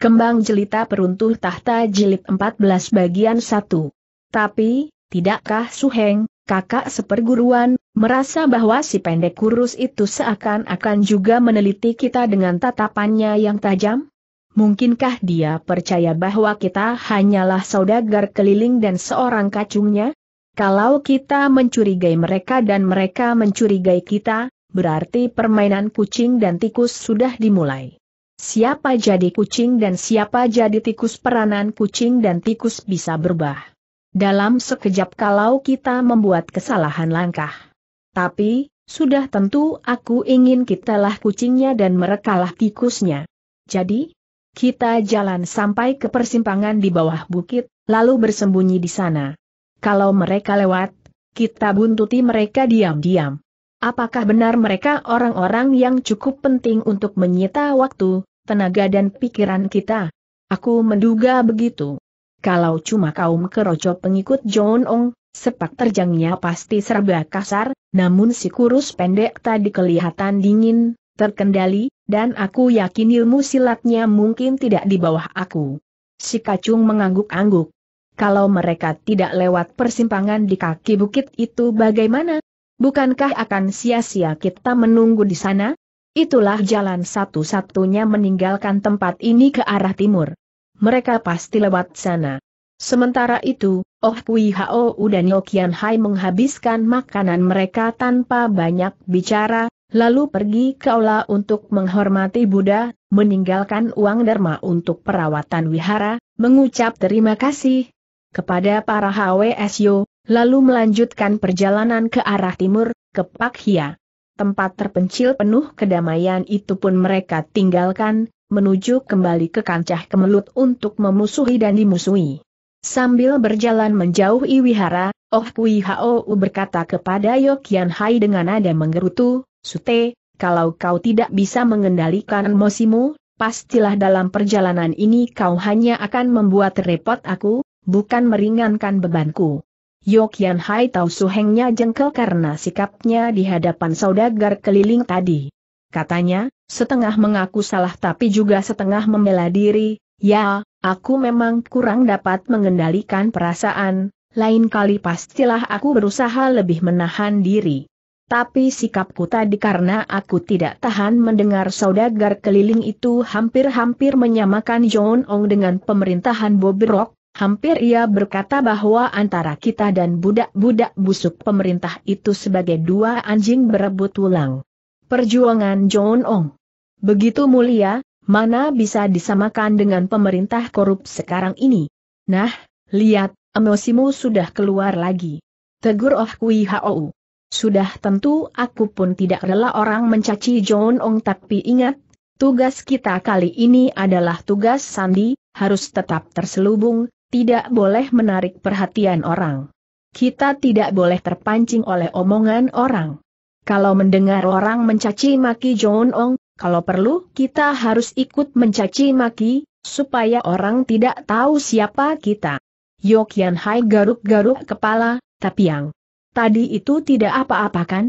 Kembang jelita peruntuh tahta jilid 14 bagian 1. Tapi, tidakkah Suheng, kakak seperguruan, merasa bahwa si pendek kurus itu seakan-akan juga meneliti kita dengan tatapannya yang tajam? Mungkinkah dia percaya bahwa kita hanyalah saudagar keliling dan seorang kacungnya? Kalau kita mencurigai mereka dan mereka mencurigai kita, berarti permainan kucing dan tikus sudah dimulai. Siapa jadi kucing dan siapa jadi tikus peranan kucing dan tikus bisa berubah. Dalam sekejap kalau kita membuat kesalahan langkah. Tapi, sudah tentu aku ingin kitalah kucingnya dan merekalah tikusnya. Jadi, kita jalan sampai ke persimpangan di bawah bukit, lalu bersembunyi di sana. Kalau mereka lewat, kita buntuti mereka diam-diam. Apakah benar mereka orang-orang yang cukup penting untuk menyita waktu, tenaga dan pikiran kita. Aku menduga begitu. Kalau cuma kaum kerocok pengikut John Ong, sepak terjangnya pasti serba kasar, namun si kurus pendek tadi kelihatan dingin, terkendali, dan aku yakin ilmu silatnya mungkin tidak di bawah aku. Si kacung mengangguk-angguk. Kalau mereka tidak lewat persimpangan di kaki bukit itu bagaimana? Bukankah akan sia-sia kita menunggu di sana? Itulah jalan satu-satunya meninggalkan tempat ini ke arah timur. Mereka pasti lewat sana. Sementara itu, Oh Kui Hao dan Yo Kian Hai menghabiskan makanan mereka tanpa banyak bicara, lalu pergi ke aula untuk menghormati Buddha, meninggalkan uang derma untuk perawatan wihara, mengucap terima kasih kepada para HWSyo, lalu melanjutkan perjalanan ke arah timur, ke Pak Hia tempat terpencil penuh kedamaian itu pun mereka tinggalkan, menuju kembali ke kancah kemelut untuk memusuhi dan dimusuhi. Sambil berjalan menjauhi wihara, Oh Kui Hao berkata kepada Yokian Hai dengan nada menggerutu, Sute, kalau kau tidak bisa mengendalikan emosimu, pastilah dalam perjalanan ini kau hanya akan membuat repot aku, bukan meringankan bebanku. Yokian Hai Tau Suhengnya jengkel karena sikapnya di hadapan saudagar keliling tadi. Katanya, setengah mengaku salah tapi juga setengah membela diri, ya, aku memang kurang dapat mengendalikan perasaan, lain kali pastilah aku berusaha lebih menahan diri. Tapi sikapku tadi karena aku tidak tahan mendengar saudagar keliling itu hampir-hampir menyamakan John Ong dengan pemerintahan Bobrok, Rock, Hampir ia berkata bahwa antara kita dan budak-budak busuk pemerintah itu sebagai dua anjing berebut tulang. Perjuangan John Ong. Begitu mulia, mana bisa disamakan dengan pemerintah korup sekarang ini. Nah, lihat, emosimu sudah keluar lagi. Tegur Oh Kui Hou. Sudah tentu aku pun tidak rela orang mencaci John Ong tapi ingat, tugas kita kali ini adalah tugas sandi, harus tetap terselubung, tidak boleh menarik perhatian orang. Kita tidak boleh terpancing oleh omongan orang. Kalau mendengar orang mencaci maki John Ong, kalau perlu kita harus ikut mencaci maki, supaya orang tidak tahu siapa kita. Yokian Hai garuk-garuk kepala, tapi yang tadi itu tidak apa-apa kan?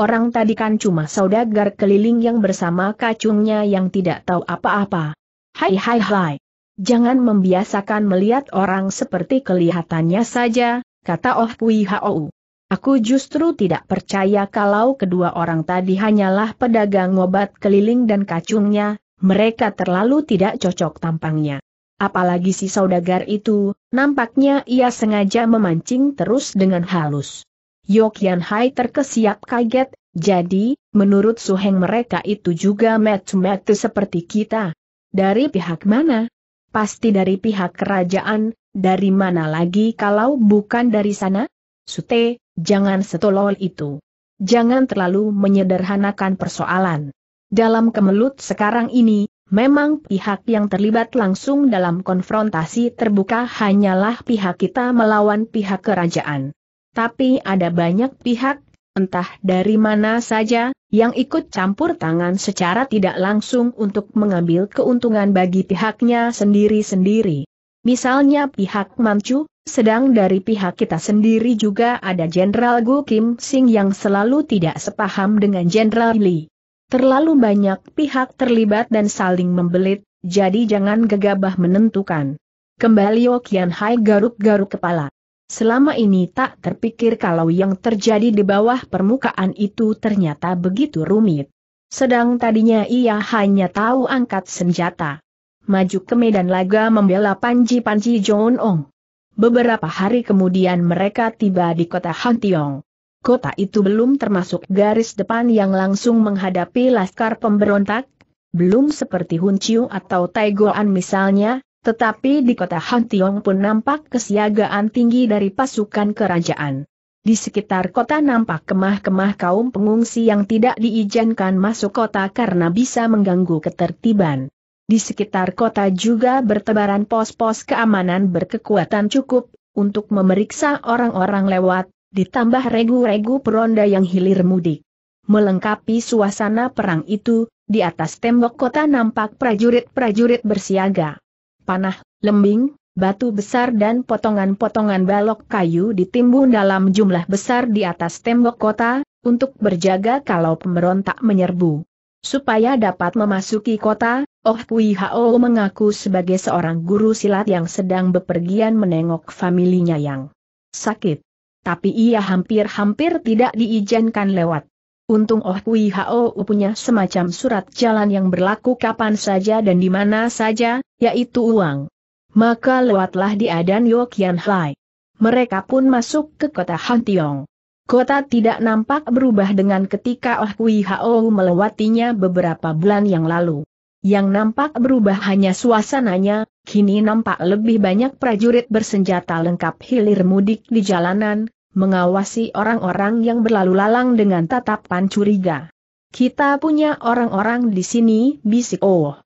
Orang tadi kan cuma saudagar keliling yang bersama kacungnya yang tidak tahu apa-apa. Hai hai hai. Jangan membiasakan melihat orang seperti kelihatannya saja, kata Oh Kui Hao. Aku justru tidak percaya kalau kedua orang tadi hanyalah pedagang obat keliling dan kacungnya, mereka terlalu tidak cocok tampangnya. Apalagi si saudagar itu, nampaknya ia sengaja memancing terus dengan halus. Yokian Hai terkesiap kaget, jadi, menurut Suheng mereka itu juga metu-metu seperti kita. Dari pihak mana? Pasti dari pihak kerajaan, dari mana lagi kalau bukan dari sana? Sute, jangan setolol itu. Jangan terlalu menyederhanakan persoalan. Dalam kemelut sekarang ini, memang pihak yang terlibat langsung dalam konfrontasi terbuka hanyalah pihak kita melawan pihak kerajaan. Tapi ada banyak pihak entah dari mana saja, yang ikut campur tangan secara tidak langsung untuk mengambil keuntungan bagi pihaknya sendiri-sendiri. Misalnya pihak Manchu, sedang dari pihak kita sendiri juga ada Jenderal Gu Kim Sing yang selalu tidak sepaham dengan Jenderal Li. Terlalu banyak pihak terlibat dan saling membelit, jadi jangan gegabah menentukan. Kembali Okian Hai garuk-garuk kepala. Selama ini tak terpikir kalau yang terjadi di bawah permukaan itu ternyata begitu rumit. Sedang tadinya ia hanya tahu angkat senjata. Maju ke medan laga membela Panji Panji John Ong. Beberapa hari kemudian mereka tiba di kota Hantiong. Kota itu belum termasuk garis depan yang langsung menghadapi laskar pemberontak, belum seperti Hun Chiu atau Taigoan misalnya, tetapi di kota Hantiong pun nampak kesiagaan tinggi dari pasukan kerajaan. Di sekitar kota nampak kemah-kemah kaum pengungsi yang tidak diizinkan masuk kota karena bisa mengganggu ketertiban. Di sekitar kota juga bertebaran pos-pos keamanan berkekuatan cukup untuk memeriksa orang-orang lewat, ditambah regu-regu peronda yang hilir mudik. Melengkapi suasana perang itu, di atas tembok kota nampak prajurit-prajurit bersiaga panah, lembing, batu besar dan potongan-potongan balok kayu ditimbun dalam jumlah besar di atas tembok kota, untuk berjaga kalau pemberontak menyerbu. Supaya dapat memasuki kota, Oh Kui Hao mengaku sebagai seorang guru silat yang sedang bepergian menengok familinya yang sakit. Tapi ia hampir-hampir tidak diizinkan lewat. Untung Oh Kui Hao punya semacam surat jalan yang berlaku kapan saja dan di mana saja, yaitu uang. Maka lewatlah di adan Yokian Hai. Mereka pun masuk ke kota Hantiong. Kota tidak nampak berubah dengan ketika Oh Kui Hao melewatinya beberapa bulan yang lalu. Yang nampak berubah hanya suasananya, kini nampak lebih banyak prajurit bersenjata lengkap hilir mudik di jalanan, mengawasi orang-orang yang berlalu lalang dengan tatapan curiga. Kita punya orang-orang di sini, bisik Oh.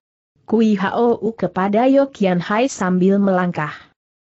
Kui Hou kepada Yokian Hai sambil melangkah.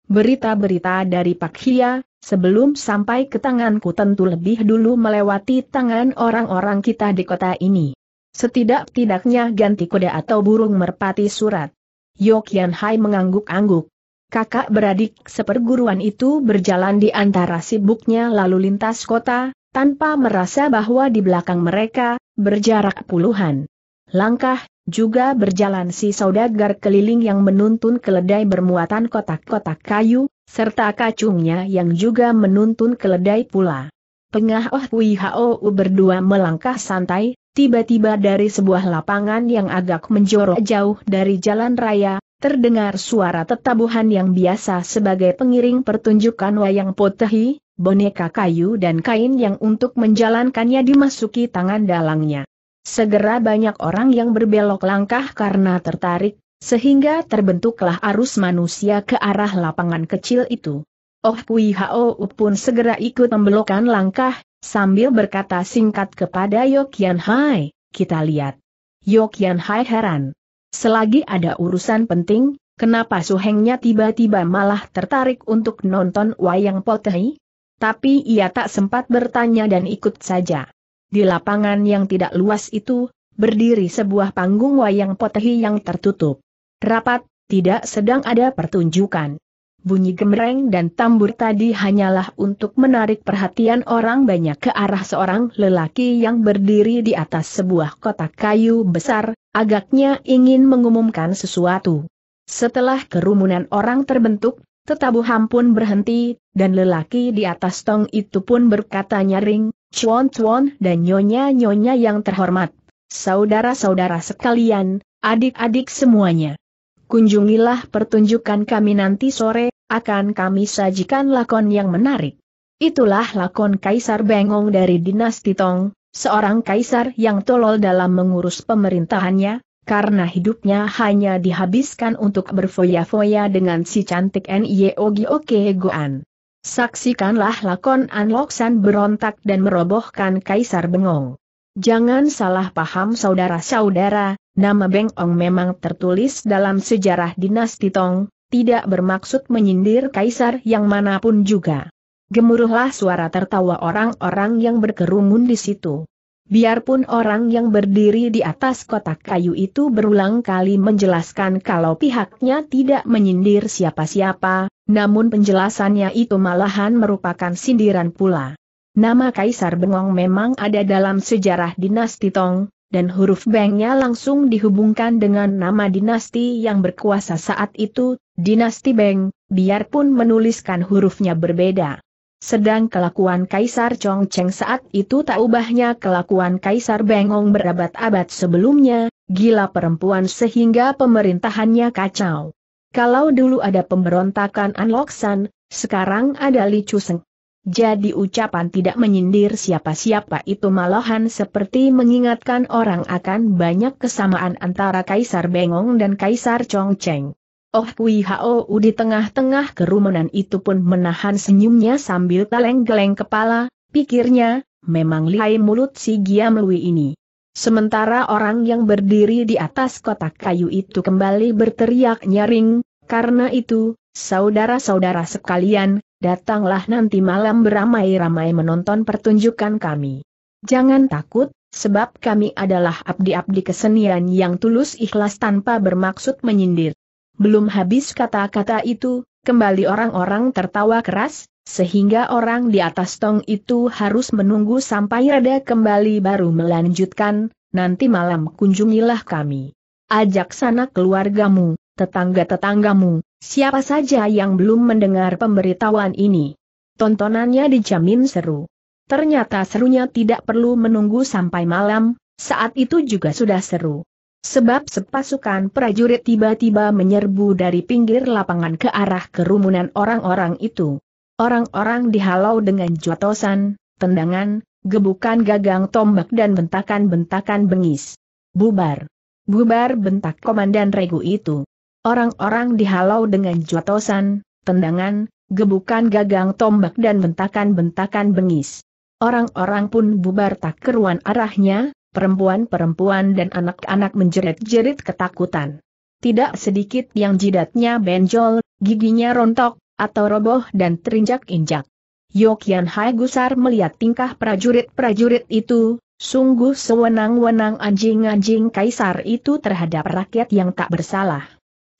Berita-berita dari Pak Hia, sebelum sampai ke tanganku tentu lebih dulu melewati tangan orang-orang kita di kota ini. Setidak-tidaknya ganti kode atau burung merpati surat. Yokian Hai mengangguk-angguk kakak beradik seperguruan itu berjalan di antara sibuknya lalu lintas kota, tanpa merasa bahwa di belakang mereka, berjarak puluhan langkah, juga berjalan si saudagar keliling yang menuntun keledai bermuatan kotak-kotak kayu, serta kacungnya yang juga menuntun keledai pula. Pengah Oh Pui Hou berdua melangkah santai, tiba-tiba dari sebuah lapangan yang agak menjorok jauh dari jalan raya, Terdengar suara tetabuhan yang biasa sebagai pengiring pertunjukan wayang potehi, boneka kayu dan kain yang untuk menjalankannya dimasuki tangan dalangnya. Segera banyak orang yang berbelok langkah karena tertarik, sehingga terbentuklah arus manusia ke arah lapangan kecil itu. Oh Kui Hao pun segera ikut membelokkan langkah, sambil berkata singkat kepada Yokian Hai, kita lihat. Yokian Hai heran. Selagi ada urusan penting, kenapa suhengnya tiba-tiba malah tertarik untuk nonton wayang potehi? Tapi ia tak sempat bertanya dan ikut saja. Di lapangan yang tidak luas itu, berdiri sebuah panggung wayang potehi yang tertutup. Rapat, tidak sedang ada pertunjukan. Bunyi gemereng dan tambur tadi hanyalah untuk menarik perhatian orang banyak ke arah seorang lelaki yang berdiri di atas sebuah kotak kayu besar, agaknya ingin mengumumkan sesuatu. Setelah kerumunan orang terbentuk, tetabu pun berhenti, dan lelaki di atas tong itu pun berkata nyaring, cuan-cuan dan nyonya-nyonya yang terhormat. Saudara-saudara sekalian, adik-adik semuanya. Kunjungilah pertunjukan kami nanti sore, akan kami sajikan lakon yang menarik. Itulah lakon Kaisar Bengong dari Dinasti Tong, seorang kaisar yang tolol dalam mengurus pemerintahannya, karena hidupnya hanya dihabiskan untuk berfoya-foya dengan si cantik Nyeogi Goan. Saksikanlah lakon Anloksan berontak dan merobohkan Kaisar Bengong. Jangan salah paham saudara-saudara, nama Bengong memang tertulis dalam sejarah dinasti Tong, tidak bermaksud menyindir Kaisar yang manapun juga. Gemuruhlah suara tertawa orang-orang yang berkerumun di situ. Biarpun orang yang berdiri di atas kotak kayu itu berulang kali menjelaskan kalau pihaknya tidak menyindir siapa-siapa, namun penjelasannya itu malahan merupakan sindiran pula. Nama Kaisar Bengong memang ada dalam sejarah dinasti Tong, dan huruf Bengnya langsung dihubungkan dengan nama dinasti yang berkuasa saat itu, dinasti Beng, biarpun menuliskan hurufnya berbeda. Sedang kelakuan Kaisar Chongcheng saat itu tak ubahnya kelakuan Kaisar Bengong berabad-abad sebelumnya, gila perempuan sehingga pemerintahannya kacau. Kalau dulu ada pemberontakan Anloksan, sekarang ada Li Chuseng. Jadi ucapan tidak menyindir siapa-siapa itu malahan seperti mengingatkan orang akan banyak kesamaan antara Kaisar Bengong dan Kaisar Chongcheng. Oh Pui Hao di tengah-tengah kerumunan itu pun menahan senyumnya sambil teleng-geleng kepala, pikirnya, memang lihai mulut si Giam Lui ini. Sementara orang yang berdiri di atas kotak kayu itu kembali berteriak nyaring, karena itu, saudara-saudara sekalian, datanglah nanti malam beramai-ramai menonton pertunjukan kami. Jangan takut, sebab kami adalah abdi-abdi kesenian yang tulus ikhlas tanpa bermaksud menyindir. Belum habis kata-kata itu, kembali orang-orang tertawa keras, sehingga orang di atas tong itu harus menunggu sampai reda kembali baru melanjutkan, nanti malam kunjungilah kami. Ajak sana keluargamu, tetangga-tetanggamu, siapa saja yang belum mendengar pemberitahuan ini. Tontonannya dijamin seru. Ternyata serunya tidak perlu menunggu sampai malam, saat itu juga sudah seru. Sebab sepasukan prajurit tiba-tiba menyerbu dari pinggir lapangan ke arah kerumunan orang-orang itu. Orang-orang dihalau dengan jotosan, tendangan, gebukan gagang tombak dan bentakan-bentakan bengis. Bubar! Bubar bentak komandan regu itu. Orang-orang dihalau dengan jotosan, tendangan, gebukan gagang tombak dan bentakan-bentakan bengis. Orang-orang pun bubar tak keruan arahnya, perempuan-perempuan dan anak-anak menjerit-jerit ketakutan. Tidak sedikit yang jidatnya benjol, giginya rontok, atau roboh dan terinjak-injak. Yokian Hai Gusar melihat tingkah prajurit-prajurit itu, sungguh sewenang-wenang anjing-anjing kaisar itu terhadap rakyat yang tak bersalah.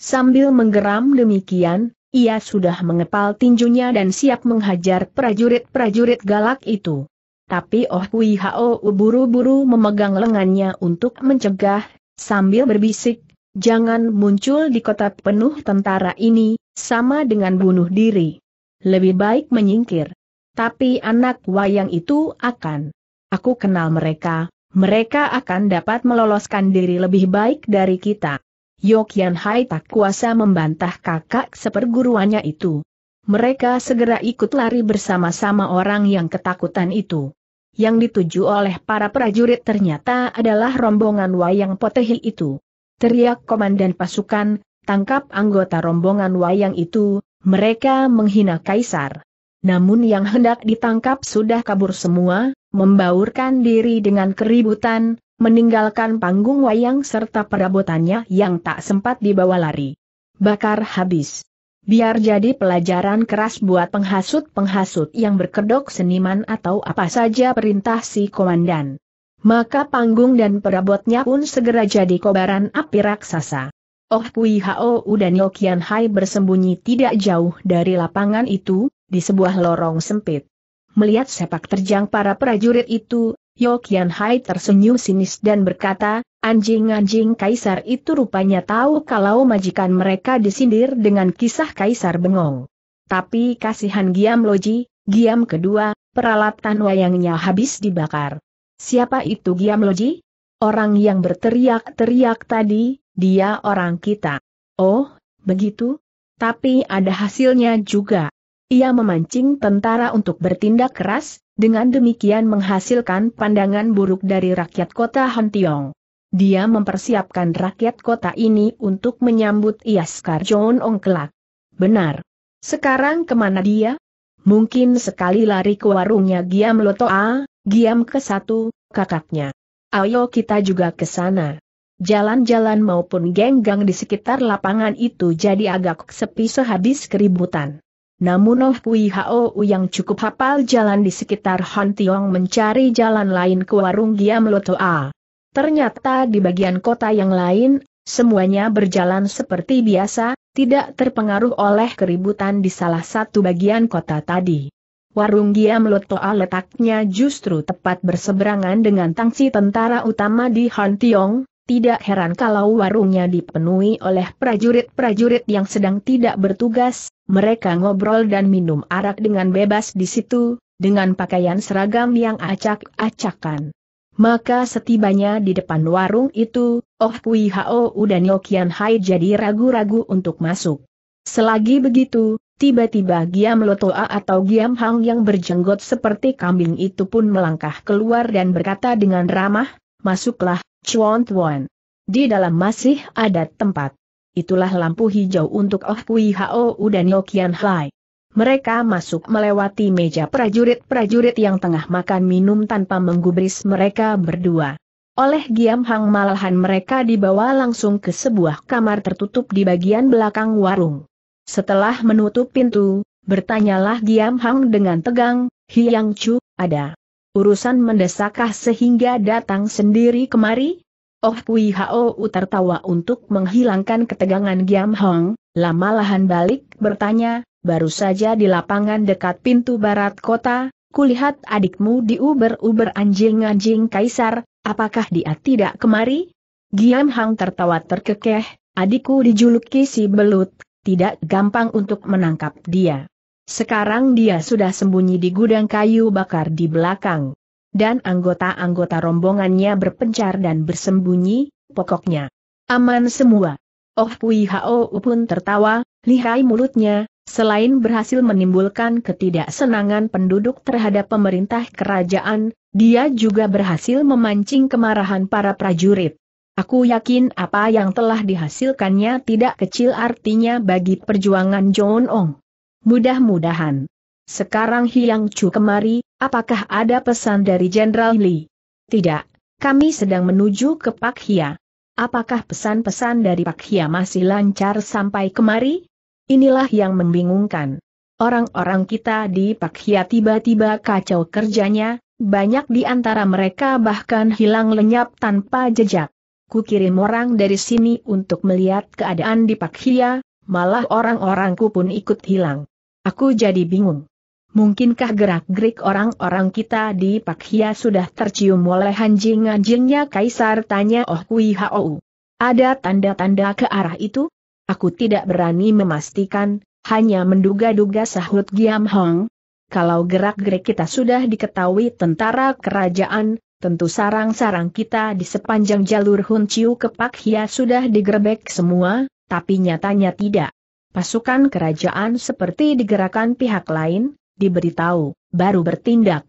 Sambil menggeram demikian, ia sudah mengepal tinjunya dan siap menghajar prajurit-prajurit galak itu. Tapi Oh Kui Hao buru-buru memegang lengannya untuk mencegah, sambil berbisik, jangan muncul di kota penuh tentara ini, sama dengan bunuh diri. Lebih baik menyingkir. Tapi anak wayang itu akan. Aku kenal mereka, mereka akan dapat meloloskan diri lebih baik dari kita. Yokian Hai tak kuasa membantah kakak seperguruannya itu mereka segera ikut lari bersama-sama orang yang ketakutan itu yang dituju oleh para prajurit ternyata adalah rombongan wayang potehi itu. Teriak komandan pasukan, tangkap anggota rombongan wayang itu, mereka menghina kaisar. Namun yang hendak ditangkap sudah kabur semua, membaurkan diri dengan keributan, meninggalkan panggung wayang serta perabotannya yang tak sempat dibawa lari. Bakar habis. Biar jadi pelajaran keras buat penghasut-penghasut yang berkedok seniman atau apa saja perintah si komandan. Maka panggung dan perabotnya pun segera jadi kobaran api raksasa. Oh Kui Hao dan Yokian Hai bersembunyi tidak jauh dari lapangan itu, di sebuah lorong sempit. Melihat sepak terjang para prajurit itu, Yokian Kian Hai tersenyum sinis dan berkata, anjing-anjing kaisar itu rupanya tahu kalau majikan mereka disindir dengan kisah kaisar bengong. Tapi kasihan Giam Loji, Giam kedua, peralatan wayangnya habis dibakar. Siapa itu Giam Loji? Orang yang berteriak-teriak tadi, dia orang kita. Oh, begitu? Tapi ada hasilnya juga. Ia memancing tentara untuk bertindak keras, dengan demikian menghasilkan pandangan buruk dari rakyat kota Tiong. Dia mempersiapkan rakyat kota ini untuk menyambut Iaskar John Ong kelak. Benar. Sekarang kemana dia? Mungkin sekali lari ke warungnya Giam Lotoa, Giam ke satu, kakaknya. Ayo kita juga ke sana. Jalan-jalan maupun genggang di sekitar lapangan itu jadi agak sepi sehabis keributan. Namun Oh Kui Hao yang cukup hafal jalan di sekitar Han Tiong mencari jalan lain ke warung Giam Loto A. Ternyata di bagian kota yang lain, semuanya berjalan seperti biasa, tidak terpengaruh oleh keributan di salah satu bagian kota tadi. Warung Giam Loto A letaknya justru tepat berseberangan dengan tangsi tentara utama di Han Tiong, tidak heran kalau warungnya dipenuhi oleh prajurit-prajurit yang sedang tidak bertugas, mereka ngobrol dan minum arak dengan bebas di situ, dengan pakaian seragam yang acak-acakan. Maka setibanya di depan warung itu, Oh Kui Hao dan Yokian Hai jadi ragu-ragu untuk masuk. Selagi begitu, tiba-tiba Giam Lotoa atau Giam Hang yang berjenggot seperti kambing itu pun melangkah keluar dan berkata dengan ramah, Masuklah, Chuan Tuan. Di dalam masih ada tempat itulah lampu hijau untuk Oh Kui Hao dan Yo Kian Hai. Mereka masuk melewati meja prajurit-prajurit yang tengah makan minum tanpa menggubris mereka berdua. Oleh Giam Hang malahan mereka dibawa langsung ke sebuah kamar tertutup di bagian belakang warung. Setelah menutup pintu, bertanyalah Giam Hang dengan tegang, Hiang Chu, ada urusan mendesakkah sehingga datang sendiri kemari? Oh Pui Hao tertawa untuk menghilangkan ketegangan Giam Hong, lama lahan balik bertanya, baru saja di lapangan dekat pintu barat kota, kulihat adikmu di uber Uber anjing-anjing kaisar, apakah dia tidak kemari? Giam Hong tertawa terkekeh, adikku dijuluki si belut, tidak gampang untuk menangkap dia. Sekarang dia sudah sembunyi di gudang kayu bakar di belakang dan anggota-anggota rombongannya berpencar dan bersembunyi, pokoknya. Aman semua. Oh Pui Hao pun tertawa, lihai mulutnya, selain berhasil menimbulkan ketidaksenangan penduduk terhadap pemerintah kerajaan, dia juga berhasil memancing kemarahan para prajurit. Aku yakin apa yang telah dihasilkannya tidak kecil artinya bagi perjuangan John Ong. Mudah-mudahan. Sekarang Hiang Chu kemari, Apakah ada pesan dari Jenderal Li? Tidak, kami sedang menuju ke Pak Hia. Apakah pesan-pesan dari Pak Hia masih lancar sampai kemari? Inilah yang membingungkan. Orang-orang kita di Pak Hia tiba-tiba kacau kerjanya, banyak di antara mereka bahkan hilang lenyap tanpa jejak. Kukirim orang dari sini untuk melihat keadaan di Pak Hia, malah orang-orangku pun ikut hilang. Aku jadi bingung. Mungkinkah gerak-gerik orang-orang kita di Pak Hia sudah tercium oleh anjing-anjingnya Kaisar tanya Oh Kui Hau. Ada tanda-tanda ke arah itu? Aku tidak berani memastikan, hanya menduga-duga sahut Giam Hong. Kalau gerak-gerik kita sudah diketahui tentara kerajaan, tentu sarang-sarang kita di sepanjang jalur Hun Chiu ke Hia sudah digerebek semua, tapi nyatanya tidak. Pasukan kerajaan seperti digerakkan pihak lain, diberitahu, baru bertindak.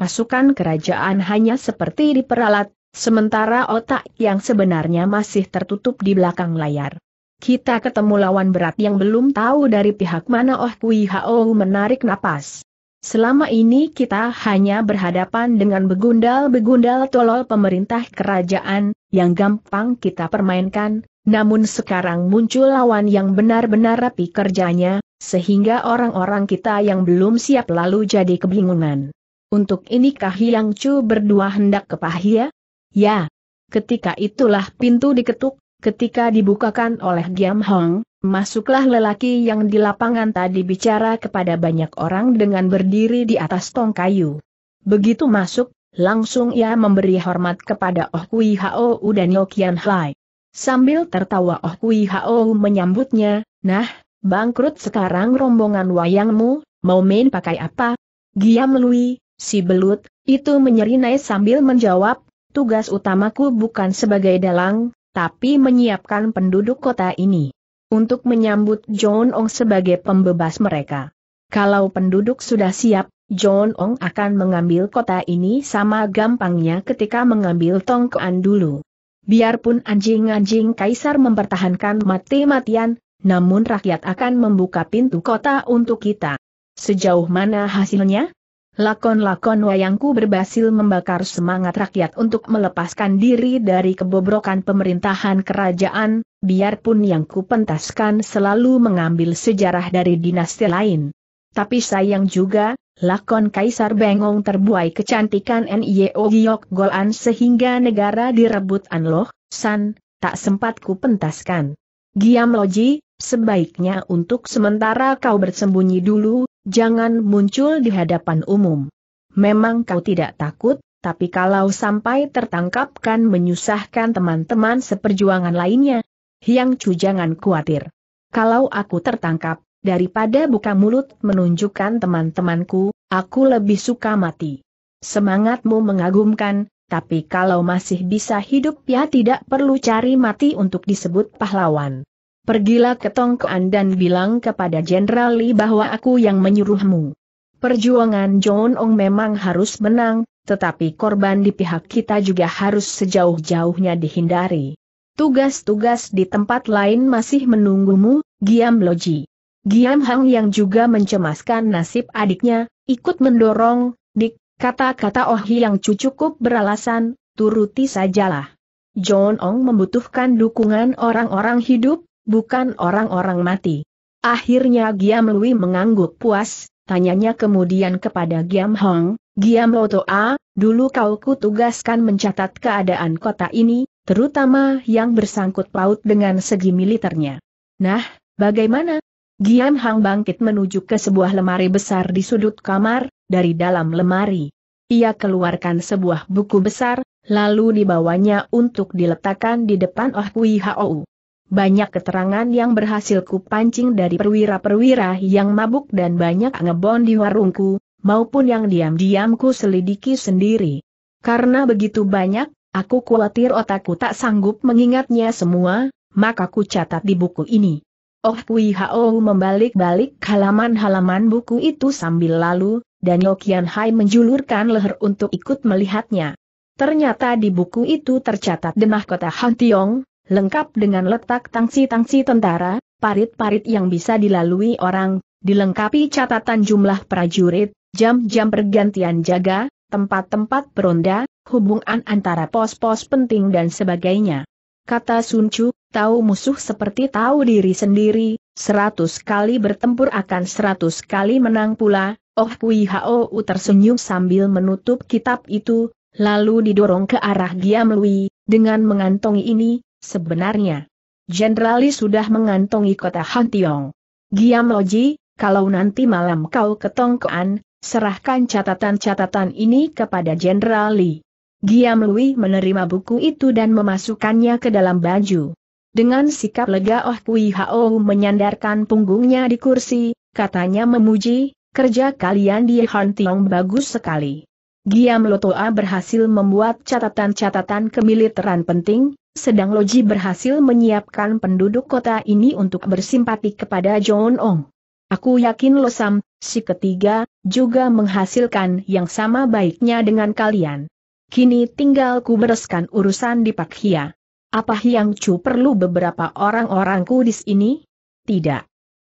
Pasukan kerajaan hanya seperti diperalat, sementara otak yang sebenarnya masih tertutup di belakang layar. Kita ketemu lawan berat yang belum tahu dari pihak mana Oh Kui Hao menarik napas. Selama ini kita hanya berhadapan dengan begundal-begundal tolol pemerintah kerajaan, yang gampang kita permainkan, namun sekarang muncul lawan yang benar-benar rapi kerjanya, sehingga orang-orang kita yang belum siap lalu jadi kebingungan. Untuk inikah Yang Chu berdua hendak ke Pahia? Ya. Ketika itulah pintu diketuk, ketika dibukakan oleh Giam Hong, masuklah lelaki yang di lapangan tadi bicara kepada banyak orang dengan berdiri di atas tong kayu. Begitu masuk, langsung ia memberi hormat kepada Oh Kui Hao dan Yo Kian Hai. Sambil tertawa Oh Kui Hao menyambutnya, nah, Bangkrut sekarang rombongan wayangmu, mau main pakai apa? Giam Lui, si belut, itu menyerinai sambil menjawab, tugas utamaku bukan sebagai dalang, tapi menyiapkan penduduk kota ini. Untuk menyambut John Ong sebagai pembebas mereka. Kalau penduduk sudah siap, John Ong akan mengambil kota ini sama gampangnya ketika mengambil tongkoan dulu. Biarpun anjing-anjing kaisar mempertahankan mati-matian, namun rakyat akan membuka pintu kota untuk kita. Sejauh mana hasilnya? Lakon-lakon wayangku berhasil membakar semangat rakyat untuk melepaskan diri dari kebobrokan pemerintahan kerajaan, biarpun yang kupentaskan selalu mengambil sejarah dari dinasti lain. Tapi sayang juga, lakon Kaisar Bengong terbuai kecantikan N.I.O. Giok Golan sehingga negara direbut Anloh, San, tak sempat kupentaskan. Giam Loji, sebaiknya untuk sementara kau bersembunyi dulu, jangan muncul di hadapan umum. Memang kau tidak takut, tapi kalau sampai tertangkap kan menyusahkan teman-teman seperjuangan lainnya. Yang Chu jangan khawatir. Kalau aku tertangkap, daripada buka mulut menunjukkan teman-temanku, aku lebih suka mati. Semangatmu mengagumkan, tapi kalau masih bisa hidup ya tidak perlu cari mati untuk disebut pahlawan. Pergilah ke Tongkoan dan bilang kepada Jenderal Li bahwa aku yang menyuruhmu. Perjuangan John Ong memang harus menang, tetapi korban di pihak kita juga harus sejauh-jauhnya dihindari. Tugas-tugas di tempat lain masih menunggumu, Giam Loji. Giam Hang yang juga mencemaskan nasib adiknya, ikut mendorong, dik, kata-kata Oh yang cukup beralasan, turuti sajalah. John Ong membutuhkan dukungan orang-orang hidup, bukan orang-orang mati. Akhirnya Giam Lui mengangguk puas, tanyanya kemudian kepada Giam Hong, Giam Loto A, dulu kau kutugaskan mencatat keadaan kota ini, terutama yang bersangkut paut dengan segi militernya. Nah, bagaimana? Giam Hong bangkit menuju ke sebuah lemari besar di sudut kamar, dari dalam lemari. Ia keluarkan sebuah buku besar, lalu dibawanya untuk diletakkan di depan Oh Kui Hao. Banyak keterangan yang berhasil kupancing dari perwira-perwira yang mabuk dan banyak ngebon di warungku, maupun yang diam-diam ku selidiki sendiri. Karena begitu banyak, aku khawatir otakku tak sanggup mengingatnya semua, maka ku catat di buku ini. Oh Kui Hao membalik-balik halaman-halaman buku itu sambil lalu, dan Yokian oh Hai menjulurkan leher untuk ikut melihatnya. Ternyata di buku itu tercatat denah kota Hantiong, lengkap dengan letak tangsi-tangsi tentara, parit-parit yang bisa dilalui orang, dilengkapi catatan jumlah prajurit, jam-jam pergantian jaga, tempat-tempat peronda, hubungan antara pos-pos penting dan sebagainya. Kata Sun Chu, tahu musuh seperti tahu diri sendiri, seratus kali bertempur akan seratus kali menang pula, Oh Kui Hao tersenyum sambil menutup kitab itu, lalu didorong ke arah Giam Lui, dengan mengantongi ini, Sebenarnya, Jenderali sudah mengantongi kota Hantiong. Giam Loji, kalau nanti malam kau ketongkoan, serahkan catatan-catatan ini kepada Jenderali. Giam Lui menerima buku itu dan memasukkannya ke dalam baju. Dengan sikap lega Oh Kui Hao menyandarkan punggungnya di kursi, katanya memuji, kerja kalian di Hantiong bagus sekali. Giam Lotoa berhasil membuat catatan-catatan kemiliteran penting, sedang Loji berhasil menyiapkan penduduk kota ini untuk bersimpati kepada John Ong. Aku yakin Losam, si ketiga, juga menghasilkan yang sama baiknya dengan kalian. Kini tinggal ku bereskan urusan di Pak Hia. Apa yang Chu perlu beberapa orang orang kudis ini? Tidak.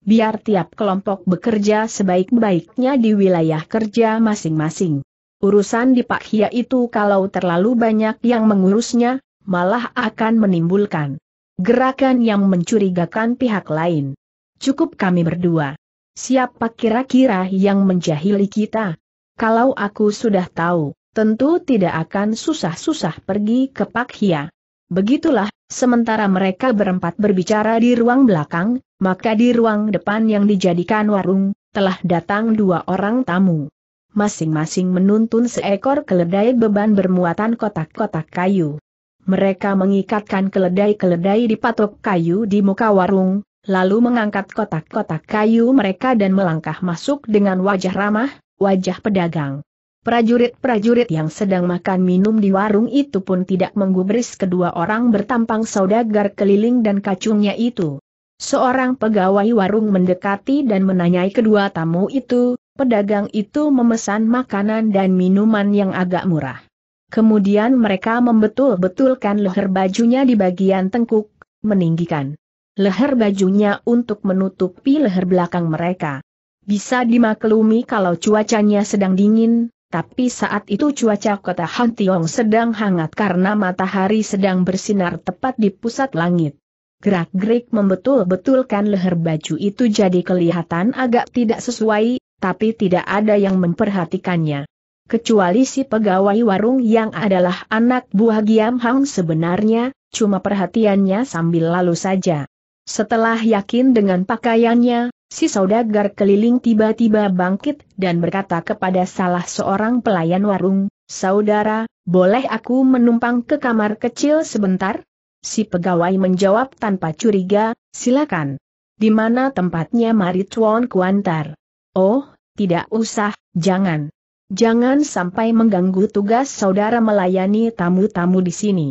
Biar tiap kelompok bekerja sebaik-baiknya di wilayah kerja masing-masing urusan di Pak Hia itu kalau terlalu banyak yang mengurusnya, malah akan menimbulkan gerakan yang mencurigakan pihak lain. Cukup kami berdua. Siapa kira-kira yang menjahili kita? Kalau aku sudah tahu, tentu tidak akan susah-susah pergi ke Pak Hia. Begitulah, sementara mereka berempat berbicara di ruang belakang, maka di ruang depan yang dijadikan warung, telah datang dua orang tamu masing-masing menuntun seekor keledai beban bermuatan kotak-kotak kayu. Mereka mengikatkan keledai-keledai di patok kayu di muka warung, lalu mengangkat kotak-kotak kayu mereka dan melangkah masuk dengan wajah ramah, wajah pedagang. Prajurit-prajurit yang sedang makan minum di warung itu pun tidak menggubris kedua orang bertampang saudagar keliling dan kacungnya itu. Seorang pegawai warung mendekati dan menanyai kedua tamu itu, pedagang itu memesan makanan dan minuman yang agak murah. Kemudian mereka membetul-betulkan leher bajunya di bagian tengkuk, meninggikan leher bajunya untuk menutupi leher belakang mereka. Bisa dimaklumi kalau cuacanya sedang dingin, tapi saat itu cuaca kota Tiong sedang hangat karena matahari sedang bersinar tepat di pusat langit. Gerak-gerik membetul-betulkan leher baju itu jadi kelihatan agak tidak sesuai, tapi tidak ada yang memperhatikannya. Kecuali si pegawai warung yang adalah anak buah Giam Hang sebenarnya, cuma perhatiannya sambil lalu saja. Setelah yakin dengan pakaiannya, si saudagar keliling tiba-tiba bangkit dan berkata kepada salah seorang pelayan warung, Saudara, boleh aku menumpang ke kamar kecil sebentar? Si pegawai menjawab tanpa curiga, silakan. Di mana tempatnya Mari Tuan Kuantar? Oh, tidak usah, jangan. Jangan sampai mengganggu tugas saudara melayani tamu-tamu di sini.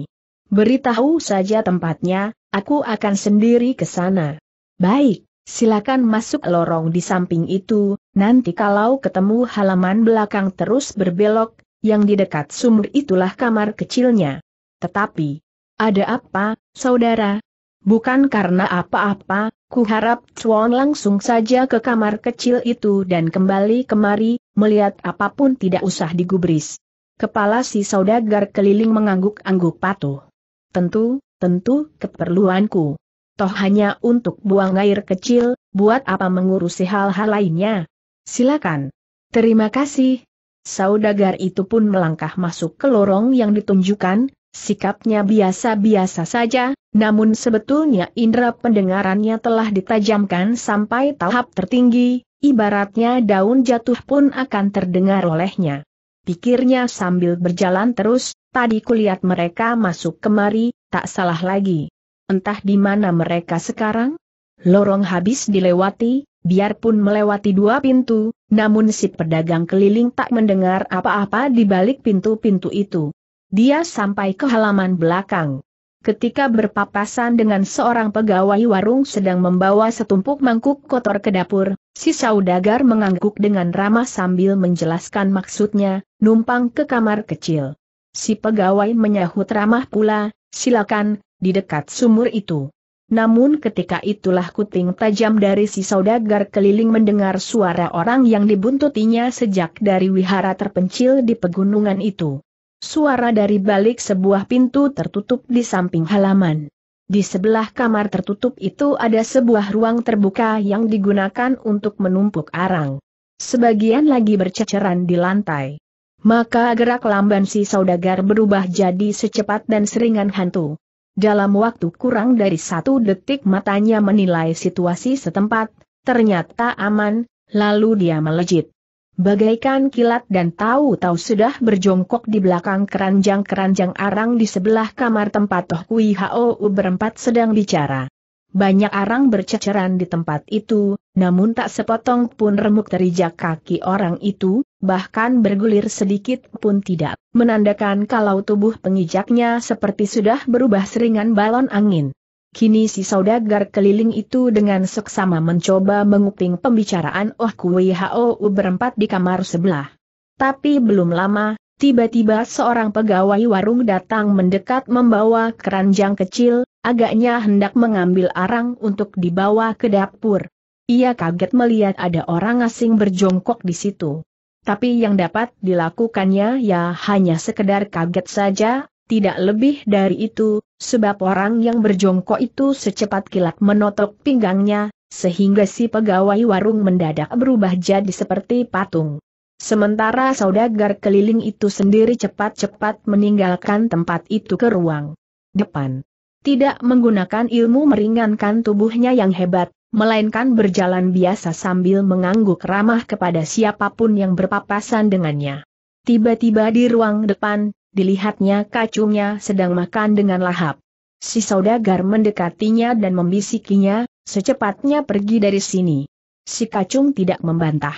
Beritahu saja tempatnya, aku akan sendiri ke sana. Baik, silakan masuk lorong di samping itu, nanti kalau ketemu halaman belakang terus berbelok, yang di dekat sumur itulah kamar kecilnya. Tetapi, ada apa, saudara? Bukan karena apa-apa, Ku harap Chuan langsung saja ke kamar kecil itu dan kembali kemari, melihat apapun tidak usah digubris. Kepala si saudagar keliling mengangguk-angguk patuh. Tentu, tentu, keperluanku. Toh hanya untuk buang air kecil, buat apa mengurusi hal-hal lainnya? Silakan. Terima kasih. Saudagar itu pun melangkah masuk ke lorong yang ditunjukkan, sikapnya biasa-biasa saja, namun sebetulnya indera pendengarannya telah ditajamkan sampai tahap tertinggi, ibaratnya daun jatuh pun akan terdengar olehnya. Pikirnya sambil berjalan terus, tadi kulihat mereka masuk kemari, tak salah lagi. Entah di mana mereka sekarang? Lorong habis dilewati, biarpun melewati dua pintu, namun si pedagang keliling tak mendengar apa-apa di balik pintu-pintu itu. Dia sampai ke halaman belakang ketika berpapasan dengan seorang pegawai warung sedang membawa setumpuk mangkuk kotor ke dapur, si saudagar mengangguk dengan ramah sambil menjelaskan maksudnya, numpang ke kamar kecil. Si pegawai menyahut ramah pula, silakan, di dekat sumur itu. Namun ketika itulah kuting tajam dari si saudagar keliling mendengar suara orang yang dibuntutinya sejak dari wihara terpencil di pegunungan itu. Suara dari balik sebuah pintu tertutup di samping halaman. Di sebelah kamar tertutup itu ada sebuah ruang terbuka yang digunakan untuk menumpuk arang. Sebagian lagi berceceran di lantai. Maka gerak lamban si saudagar berubah jadi secepat dan seringan hantu. Dalam waktu kurang dari satu detik matanya menilai situasi setempat, ternyata aman, lalu dia melejit. Bagaikan kilat dan tahu-tahu sudah berjongkok di belakang keranjang-keranjang arang di sebelah kamar tempat Toh Kui Hou berempat sedang bicara. Banyak arang berceceran di tempat itu, namun tak sepotong pun remuk terijak kaki orang itu, bahkan bergulir sedikit pun tidak, menandakan kalau tubuh pengijaknya seperti sudah berubah seringan balon angin. Kini si saudagar keliling itu dengan seksama mencoba menguping pembicaraan Oh Kui Hou berempat di kamar sebelah. Tapi belum lama, tiba-tiba seorang pegawai warung datang mendekat membawa keranjang kecil, agaknya hendak mengambil arang untuk dibawa ke dapur. Ia kaget melihat ada orang asing berjongkok di situ. Tapi yang dapat dilakukannya ya hanya sekedar kaget saja, tidak lebih dari itu, sebab orang yang berjongkok itu secepat kilat menotok pinggangnya, sehingga si pegawai warung mendadak berubah jadi seperti patung. Sementara saudagar keliling itu sendiri cepat-cepat meninggalkan tempat itu ke ruang depan. Tidak menggunakan ilmu meringankan tubuhnya yang hebat, melainkan berjalan biasa sambil mengangguk ramah kepada siapapun yang berpapasan dengannya. Tiba-tiba di ruang depan, dilihatnya kacungnya sedang makan dengan lahap. Si saudagar mendekatinya dan membisikinya, secepatnya pergi dari sini. Si kacung tidak membantah.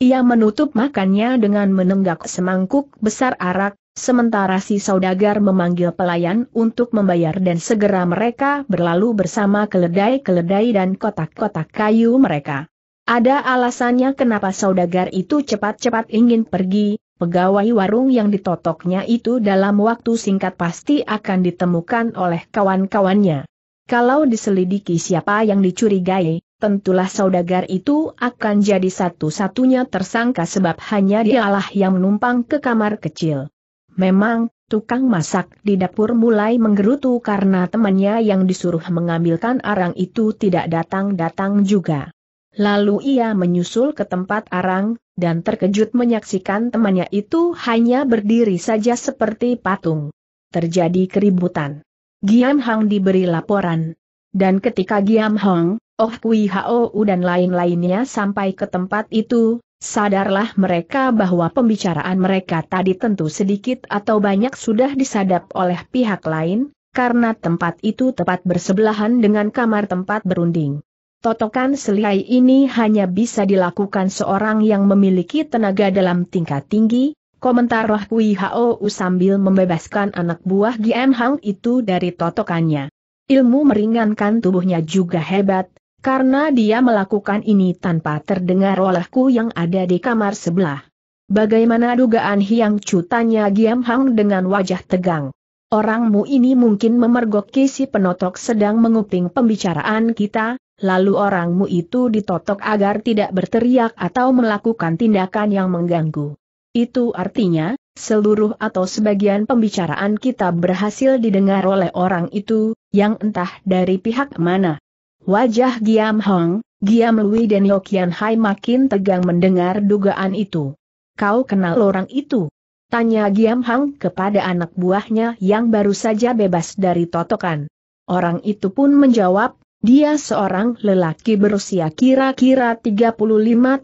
Ia menutup makannya dengan menenggak semangkuk besar arak, sementara si saudagar memanggil pelayan untuk membayar dan segera mereka berlalu bersama keledai-keledai dan kotak-kotak kayu mereka. Ada alasannya kenapa saudagar itu cepat-cepat ingin pergi, pegawai warung yang ditotoknya itu dalam waktu singkat pasti akan ditemukan oleh kawan-kawannya. Kalau diselidiki siapa yang dicurigai, tentulah saudagar itu akan jadi satu-satunya tersangka sebab hanya dialah yang menumpang ke kamar kecil. Memang, tukang masak di dapur mulai menggerutu karena temannya yang disuruh mengambilkan arang itu tidak datang-datang juga. Lalu ia menyusul ke tempat arang, dan terkejut menyaksikan temannya itu hanya berdiri saja seperti patung. Terjadi keributan. Giam Hang diberi laporan. Dan ketika Giam Hang, Oh Kui Hao dan lain-lainnya sampai ke tempat itu, sadarlah mereka bahwa pembicaraan mereka tadi tentu sedikit atau banyak sudah disadap oleh pihak lain, karena tempat itu tepat bersebelahan dengan kamar tempat berunding. Totokan selai ini hanya bisa dilakukan seorang yang memiliki tenaga dalam tingkat tinggi, komentar roh Kui Hao sambil membebaskan anak buah Gian Hang itu dari totokannya. Ilmu meringankan tubuhnya juga hebat, karena dia melakukan ini tanpa terdengar olehku yang ada di kamar sebelah. Bagaimana dugaan Hiang Chu tanya Giam Hang dengan wajah tegang. Orangmu ini mungkin memergoki si penotok sedang menguping pembicaraan kita, lalu orangmu itu ditotok agar tidak berteriak atau melakukan tindakan yang mengganggu. Itu artinya, seluruh atau sebagian pembicaraan kita berhasil didengar oleh orang itu, yang entah dari pihak mana. Wajah Giam Hong, Giam Lui dan Yokian Hai makin tegang mendengar dugaan itu. Kau kenal orang itu? Tanya Giam Hang kepada anak buahnya yang baru saja bebas dari totokan. Orang itu pun menjawab, dia seorang lelaki berusia kira-kira 35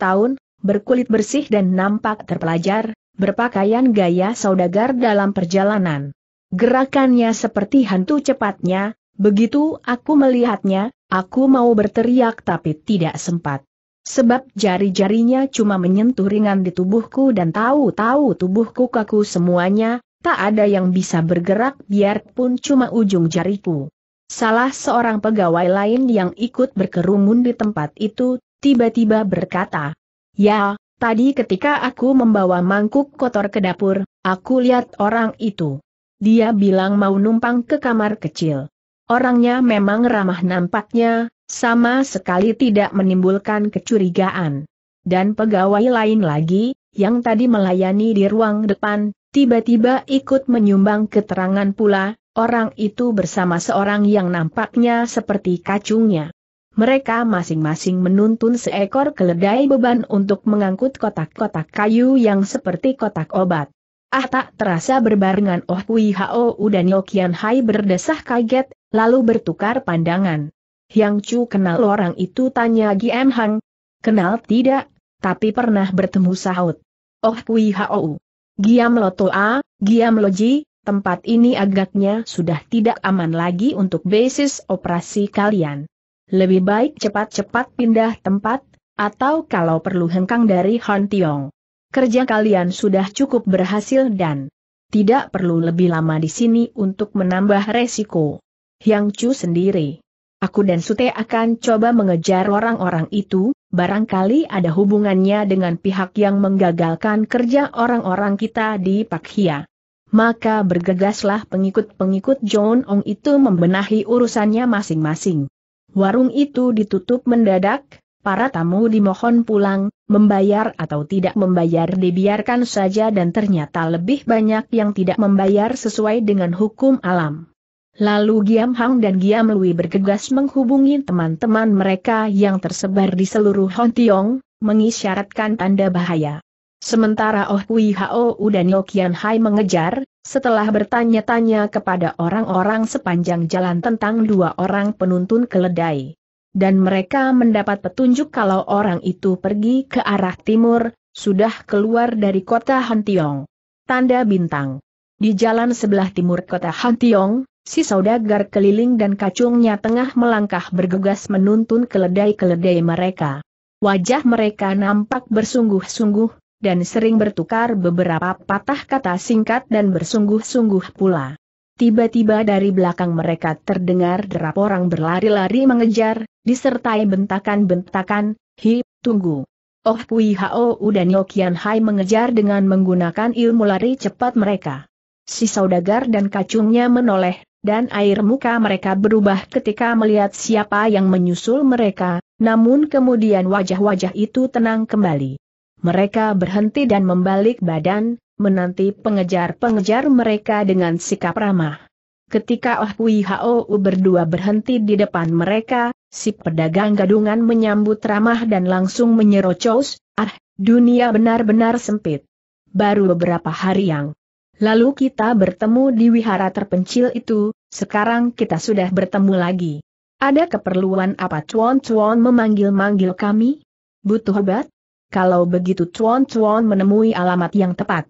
tahun, berkulit bersih dan nampak terpelajar, berpakaian gaya saudagar dalam perjalanan. Gerakannya seperti hantu cepatnya, begitu aku melihatnya, aku mau berteriak tapi tidak sempat. Sebab jari-jarinya cuma menyentuh ringan di tubuhku dan tahu-tahu tubuhku kaku semuanya, tak ada yang bisa bergerak biarpun cuma ujung jariku. Salah seorang pegawai lain yang ikut berkerumun di tempat itu, tiba-tiba berkata, Ya, tadi ketika aku membawa mangkuk kotor ke dapur, aku lihat orang itu. Dia bilang mau numpang ke kamar kecil. Orangnya memang ramah nampaknya, sama sekali tidak menimbulkan kecurigaan. Dan pegawai lain lagi, yang tadi melayani di ruang depan, tiba-tiba ikut menyumbang keterangan pula, orang itu bersama seorang yang nampaknya seperti kacungnya. Mereka masing-masing menuntun seekor keledai beban untuk mengangkut kotak-kotak kayu yang seperti kotak obat. Ah tak terasa berbarengan Oh Kui Hao dan Yokian Hai berdesah kaget, lalu bertukar pandangan. Yang Chu kenal orang itu tanya GM Hang. Kenal tidak, tapi pernah bertemu sahut. Oh Kui Hao. Giam Lo Toa, Giam Lo Ji, tempat ini agaknya sudah tidak aman lagi untuk basis operasi kalian. Lebih baik cepat-cepat pindah tempat, atau kalau perlu hengkang dari Han Tiong. Kerja kalian sudah cukup berhasil dan tidak perlu lebih lama di sini untuk menambah resiko. Yang Chu sendiri Aku dan Sute akan coba mengejar orang-orang itu, barangkali ada hubungannya dengan pihak yang menggagalkan kerja orang-orang kita di Pakhia. Maka bergegaslah pengikut-pengikut John Ong itu membenahi urusannya masing-masing. Warung itu ditutup mendadak, para tamu dimohon pulang, membayar atau tidak membayar dibiarkan saja dan ternyata lebih banyak yang tidak membayar sesuai dengan hukum alam. Lalu Giam Hang dan Giam Lui bergegas menghubungi teman-teman mereka yang tersebar di seluruh Hontiong, mengisyaratkan tanda bahaya. Sementara Oh Kui Hao dan Yo oh Kian Hai mengejar, setelah bertanya-tanya kepada orang-orang sepanjang jalan tentang dua orang penuntun keledai. Dan mereka mendapat petunjuk kalau orang itu pergi ke arah timur, sudah keluar dari kota Hantiong. Tanda bintang. Di jalan sebelah timur kota Hantiong, Si saudagar keliling dan kacungnya tengah melangkah bergegas menuntun keledai-keledai mereka. Wajah mereka nampak bersungguh-sungguh, dan sering bertukar beberapa patah kata singkat dan bersungguh-sungguh pula. Tiba-tiba dari belakang mereka terdengar derap orang berlari-lari mengejar, disertai bentakan-bentakan, hi, tunggu. Oh Pui Hao dan Yokian Hai mengejar dengan menggunakan ilmu lari cepat mereka. Si saudagar dan kacungnya menoleh, dan air muka mereka berubah ketika melihat siapa yang menyusul mereka, namun kemudian wajah-wajah itu tenang kembali. Mereka berhenti dan membalik badan, menanti pengejar-pengejar mereka dengan sikap ramah. Ketika Oh Pui Hao berdua berhenti di depan mereka, si pedagang gadungan menyambut ramah dan langsung menyerocos, ah, dunia benar-benar sempit. Baru beberapa hari yang lalu kita bertemu di wihara terpencil itu, sekarang kita sudah bertemu lagi. Ada keperluan apa Cuan Cuan memanggil-manggil kami? Butuh obat? Kalau begitu Cuan Cuan menemui alamat yang tepat.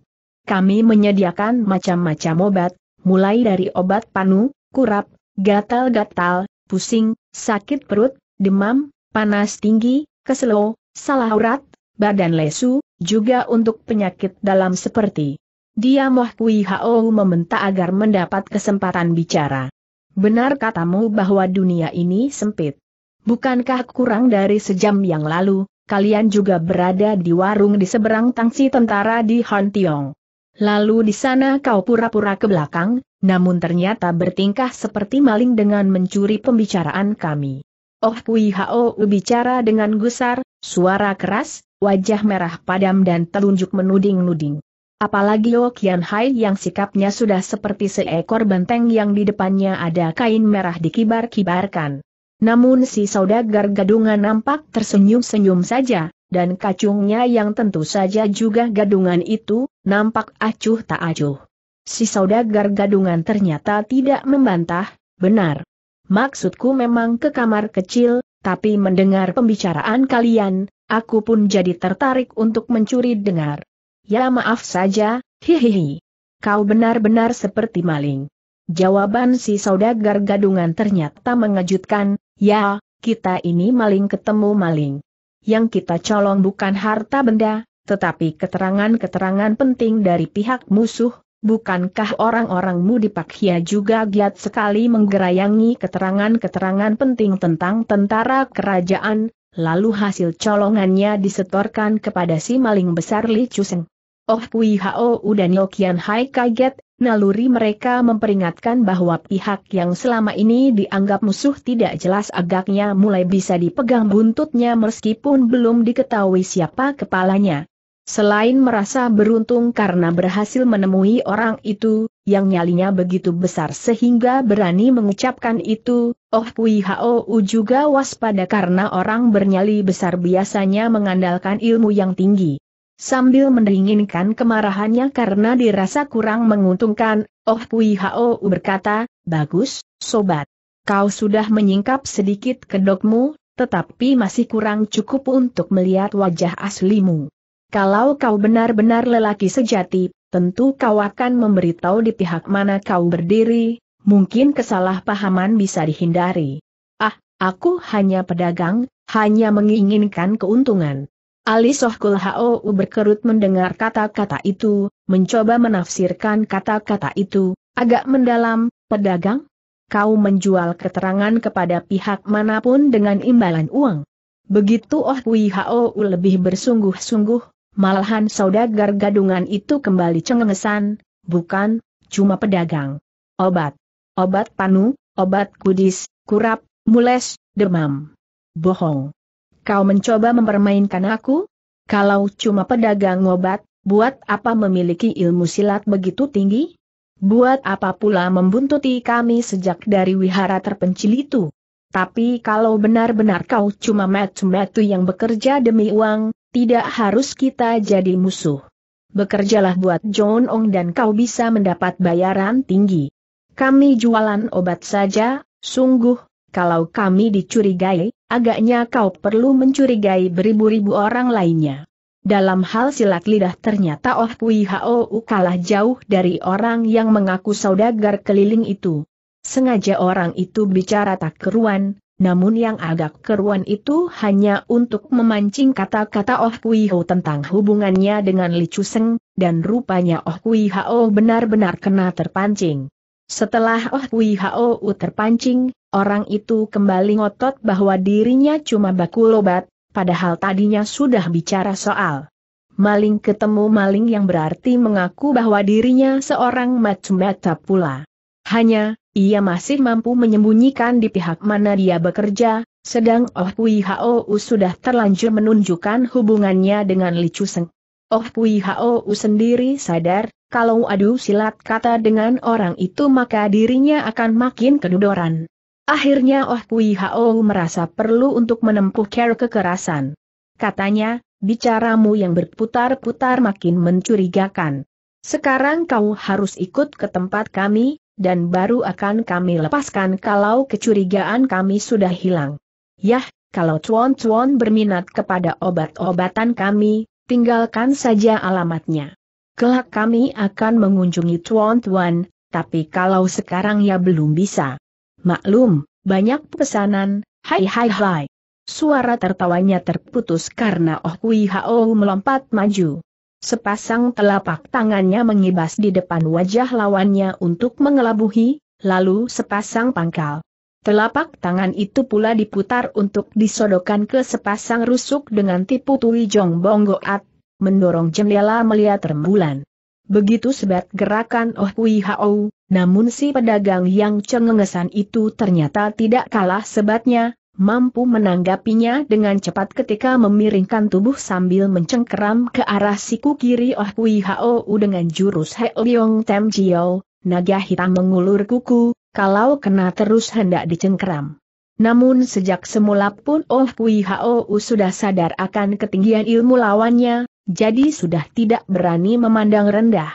Kami menyediakan macam-macam obat, mulai dari obat panu, kurap, gatal-gatal, pusing, sakit perut, demam, panas tinggi, keselo, salah urat, badan lesu, juga untuk penyakit dalam seperti dia Moh Kui Hao meminta agar mendapat kesempatan bicara. Benar katamu bahwa dunia ini sempit. Bukankah kurang dari sejam yang lalu, kalian juga berada di warung di seberang tangsi tentara di Hontiong? Lalu di sana kau pura-pura ke belakang, namun ternyata bertingkah seperti maling dengan mencuri pembicaraan kami. Oh Kui Hao bicara dengan gusar, suara keras, wajah merah padam dan telunjuk menuding-nuding. Apalagi Lo Kian Hai yang sikapnya sudah seperti seekor benteng yang di depannya ada kain merah dikibar-kibarkan. Namun si saudagar gadungan nampak tersenyum-senyum saja, dan kacungnya yang tentu saja juga gadungan itu, nampak acuh tak acuh. Si saudagar gadungan ternyata tidak membantah, benar. Maksudku memang ke kamar kecil, tapi mendengar pembicaraan kalian, aku pun jadi tertarik untuk mencuri dengar. Ya maaf saja, hihihi. Kau benar-benar seperti maling. Jawaban si saudagar gadungan ternyata mengejutkan, ya, kita ini maling ketemu maling. Yang kita colong bukan harta benda, tetapi keterangan-keterangan penting dari pihak musuh, bukankah orang-orangmu di Pakhia juga giat sekali menggerayangi keterangan-keterangan penting tentang tentara kerajaan, lalu hasil colongannya disetorkan kepada si maling besar Li Chuseng. Oh Kui Hao dan Yokian Hai kaget, naluri mereka memperingatkan bahwa pihak yang selama ini dianggap musuh tidak jelas agaknya mulai bisa dipegang buntutnya meskipun belum diketahui siapa kepalanya. Selain merasa beruntung karena berhasil menemui orang itu, yang nyalinya begitu besar sehingga berani mengucapkan itu, Oh Kui Hao juga waspada karena orang bernyali besar biasanya mengandalkan ilmu yang tinggi. Sambil mendinginkan kemarahannya karena dirasa kurang menguntungkan, Oh Kui Hao berkata, Bagus, sobat. Kau sudah menyingkap sedikit kedokmu, tetapi masih kurang cukup untuk melihat wajah aslimu. Kalau kau benar-benar lelaki sejati, tentu kau akan memberitahu di pihak mana kau berdiri, mungkin kesalahpahaman bisa dihindari. Ah, aku hanya pedagang, hanya menginginkan keuntungan. Ali Sohkul Hou berkerut mendengar kata-kata itu, mencoba menafsirkan kata-kata itu, agak mendalam, pedagang? Kau menjual keterangan kepada pihak manapun dengan imbalan uang. Begitu Oh Hui Hou lebih bersungguh-sungguh, malahan saudagar gadungan itu kembali cengengesan, bukan, cuma pedagang. Obat. Obat panu, obat kudis, kurap, mules, demam. Bohong. Kau mencoba mempermainkan aku? Kalau cuma pedagang obat, buat apa memiliki ilmu silat begitu tinggi? Buat apa pula membuntuti kami sejak dari wihara terpencil itu? Tapi kalau benar-benar kau cuma metu-metu yang bekerja demi uang, tidak harus kita jadi musuh. Bekerjalah buat John Ong dan kau bisa mendapat bayaran tinggi. Kami jualan obat saja, sungguh, kalau kami dicurigai, agaknya kau perlu mencurigai beribu-ribu orang lainnya. Dalam hal silat lidah ternyata Oh Kui Hou kalah jauh dari orang yang mengaku saudagar keliling itu. Sengaja orang itu bicara tak keruan, namun yang agak keruan itu hanya untuk memancing kata-kata Oh Kui Hao tentang hubungannya dengan Li Chuseng, dan rupanya Oh Kui Hao benar-benar kena terpancing. Setelah Oh Kui Ho terpancing, orang itu kembali ngotot bahwa dirinya cuma bakul obat, padahal tadinya sudah bicara soal. Maling ketemu maling yang berarti mengaku bahwa dirinya seorang macam-macam pula. Hanya, ia masih mampu menyembunyikan di pihak mana dia bekerja, sedang Oh Kui Hou sudah terlanjur menunjukkan hubungannya dengan Li Chuseng. Oh Kui Hou sendiri sadar, kalau adu silat kata dengan orang itu maka dirinya akan makin kedudoran. Akhirnya Oh Kui Hao merasa perlu untuk menempuh care kekerasan. Katanya, bicaramu yang berputar-putar makin mencurigakan. Sekarang kau harus ikut ke tempat kami, dan baru akan kami lepaskan kalau kecurigaan kami sudah hilang. Yah, kalau cuan-cuan berminat kepada obat-obatan kami, tinggalkan saja alamatnya. Kelak kami akan mengunjungi cuan-cuan, tapi kalau sekarang ya belum bisa. Maklum, banyak pesanan, hai hai hai. Suara tertawanya terputus karena Oh Kui Hao melompat maju. Sepasang telapak tangannya mengibas di depan wajah lawannya untuk mengelabuhi, lalu sepasang pangkal. Telapak tangan itu pula diputar untuk disodokan ke sepasang rusuk dengan tipu Tui Jong Bonggoat, mendorong jendela melihat rembulan. Begitu sebat gerakan Oh Kui Hao, namun si pedagang yang cengengesan itu ternyata tidak kalah sebatnya, mampu menanggapinya dengan cepat ketika memiringkan tubuh sambil mencengkeram ke arah siku kiri Oh Kui Hao dengan jurus He Leong Tem Jiao, naga hitam mengulur kuku, kalau kena terus hendak dicengkeram. Namun sejak semula pun Oh Pui Hao sudah sadar akan ketinggian ilmu lawannya, jadi sudah tidak berani memandang rendah.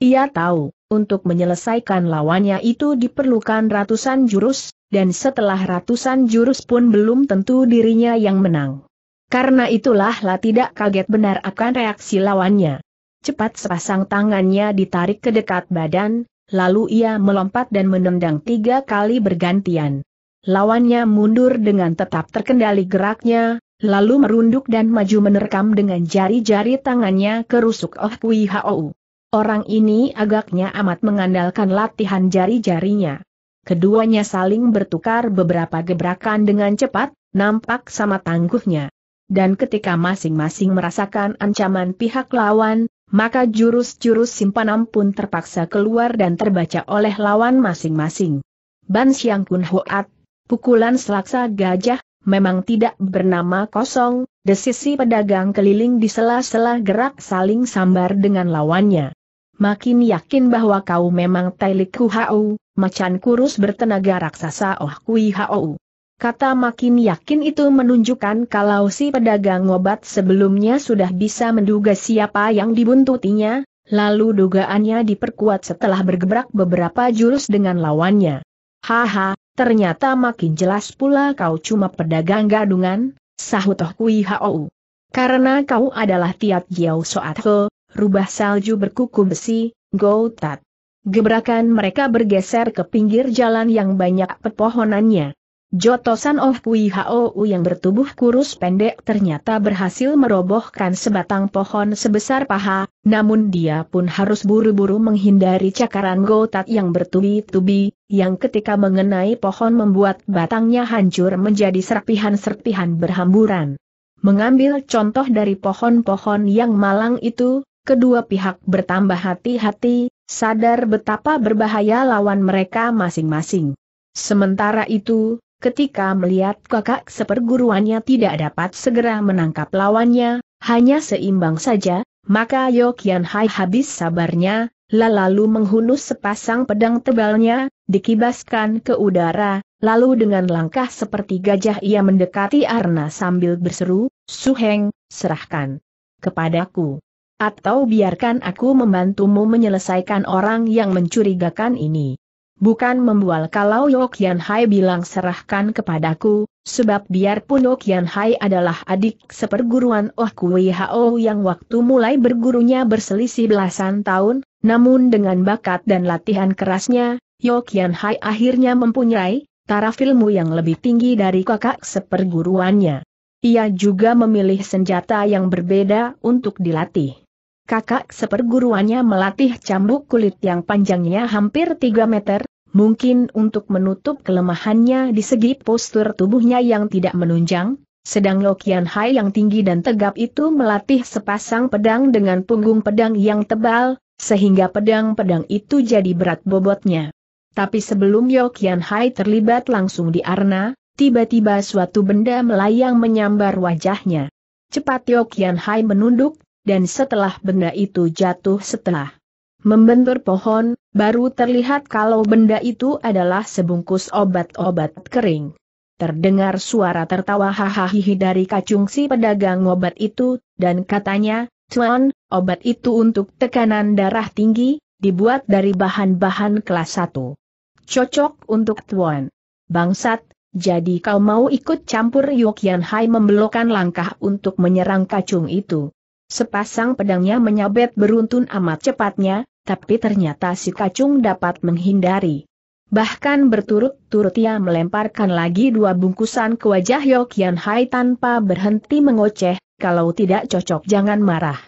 Ia tahu, untuk menyelesaikan lawannya itu diperlukan ratusan jurus, dan setelah ratusan jurus pun belum tentu dirinya yang menang. Karena itulah lah tidak kaget benar akan reaksi lawannya. Cepat sepasang tangannya ditarik ke dekat badan, lalu ia melompat dan menendang tiga kali bergantian. Lawannya mundur dengan tetap terkendali geraknya, lalu merunduk dan maju menerkam dengan jari-jari tangannya ke rusuk Oh Pui Hou. Orang ini agaknya amat mengandalkan latihan jari-jarinya. Keduanya saling bertukar beberapa gebrakan dengan cepat, nampak sama tangguhnya. Dan ketika masing-masing merasakan ancaman pihak lawan, maka jurus-jurus simpanan pun terpaksa keluar dan terbaca oleh lawan masing-masing. Ban Xiang Kun Hoat, pukulan selaksa gajah, memang tidak bernama kosong, desisi pedagang keliling di sela-sela gerak saling sambar dengan lawannya. Makin yakin bahwa kau memang Tailik Kuhau, macan kurus bertenaga raksasa Oh Kui Hau. Kata makin yakin itu menunjukkan kalau si pedagang obat sebelumnya sudah bisa menduga siapa yang dibuntutinya, lalu dugaannya diperkuat setelah bergebrak beberapa jurus dengan lawannya. Haha, Ternyata makin jelas pula kau cuma pedagang gadungan, sahut oh Kui Hao. Karena kau adalah Tiat Jiao Soat Ho, rubah salju berkuku besi, Go Tat. Gebrakan mereka bergeser ke pinggir jalan yang banyak pepohonannya. Jotosan Oh Kui Hou yang bertubuh kurus pendek ternyata berhasil merobohkan sebatang pohon sebesar paha, namun dia pun harus buru-buru menghindari cakaran gotat yang bertubi-tubi, yang ketika mengenai pohon membuat batangnya hancur menjadi serpihan-serpihan berhamburan. Mengambil contoh dari pohon-pohon yang malang itu, kedua pihak bertambah hati-hati, sadar betapa berbahaya lawan mereka masing-masing. Sementara itu, Ketika melihat kakak seperguruannya tidak dapat segera menangkap lawannya, hanya seimbang saja, maka Yokian Hai habis sabarnya, lalu menghunus sepasang pedang tebalnya, dikibaskan ke udara, lalu dengan langkah seperti gajah ia mendekati Arna sambil berseru, Suheng, serahkan kepadaku. Atau biarkan aku membantumu menyelesaikan orang yang mencurigakan ini. Bukan membual kalau Yokian Hai bilang serahkan kepadaku, sebab biarpun Yokian Hai adalah adik seperguruan Oh Kui Hao yang waktu mulai bergurunya berselisih belasan tahun, namun dengan bakat dan latihan kerasnya, Yokian Hai akhirnya mempunyai taraf ilmu yang lebih tinggi dari kakak seperguruannya. Ia juga memilih senjata yang berbeda untuk dilatih kakak seperguruannya melatih cambuk kulit yang panjangnya hampir 3 meter, mungkin untuk menutup kelemahannya di segi postur tubuhnya yang tidak menunjang, sedang Lokian Hai yang tinggi dan tegap itu melatih sepasang pedang dengan punggung pedang yang tebal, sehingga pedang-pedang itu jadi berat bobotnya. Tapi sebelum Yokian Hai terlibat langsung di Arna, tiba-tiba suatu benda melayang menyambar wajahnya. Cepat Yokian Hai menunduk, dan setelah benda itu jatuh setelah membentur pohon, baru terlihat kalau benda itu adalah sebungkus obat-obat kering. Terdengar suara tertawa hahaha dari kacung si pedagang obat itu, dan katanya, Tuan, obat itu untuk tekanan darah tinggi, dibuat dari bahan-bahan kelas 1. Cocok untuk Tuan. Bangsat, jadi kau mau ikut campur Yuk, Yan Hai membelokkan langkah untuk menyerang kacung itu. Sepasang pedangnya menyabet beruntun amat cepatnya, tapi ternyata si kacung dapat menghindari. Bahkan berturut-turut ia melemparkan lagi dua bungkusan ke wajah Yokian Hai tanpa berhenti mengoceh, kalau tidak cocok jangan marah.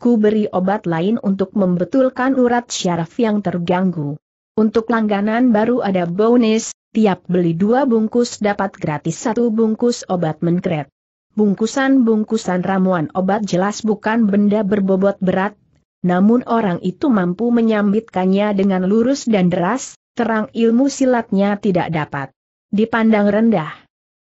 Ku beri obat lain untuk membetulkan urat syaraf yang terganggu. Untuk langganan baru ada bonus, tiap beli dua bungkus dapat gratis satu bungkus obat menkret. Bungkusan-bungkusan ramuan obat jelas bukan benda berbobot berat, namun orang itu mampu menyambitkannya dengan lurus dan deras, terang ilmu silatnya tidak dapat dipandang rendah.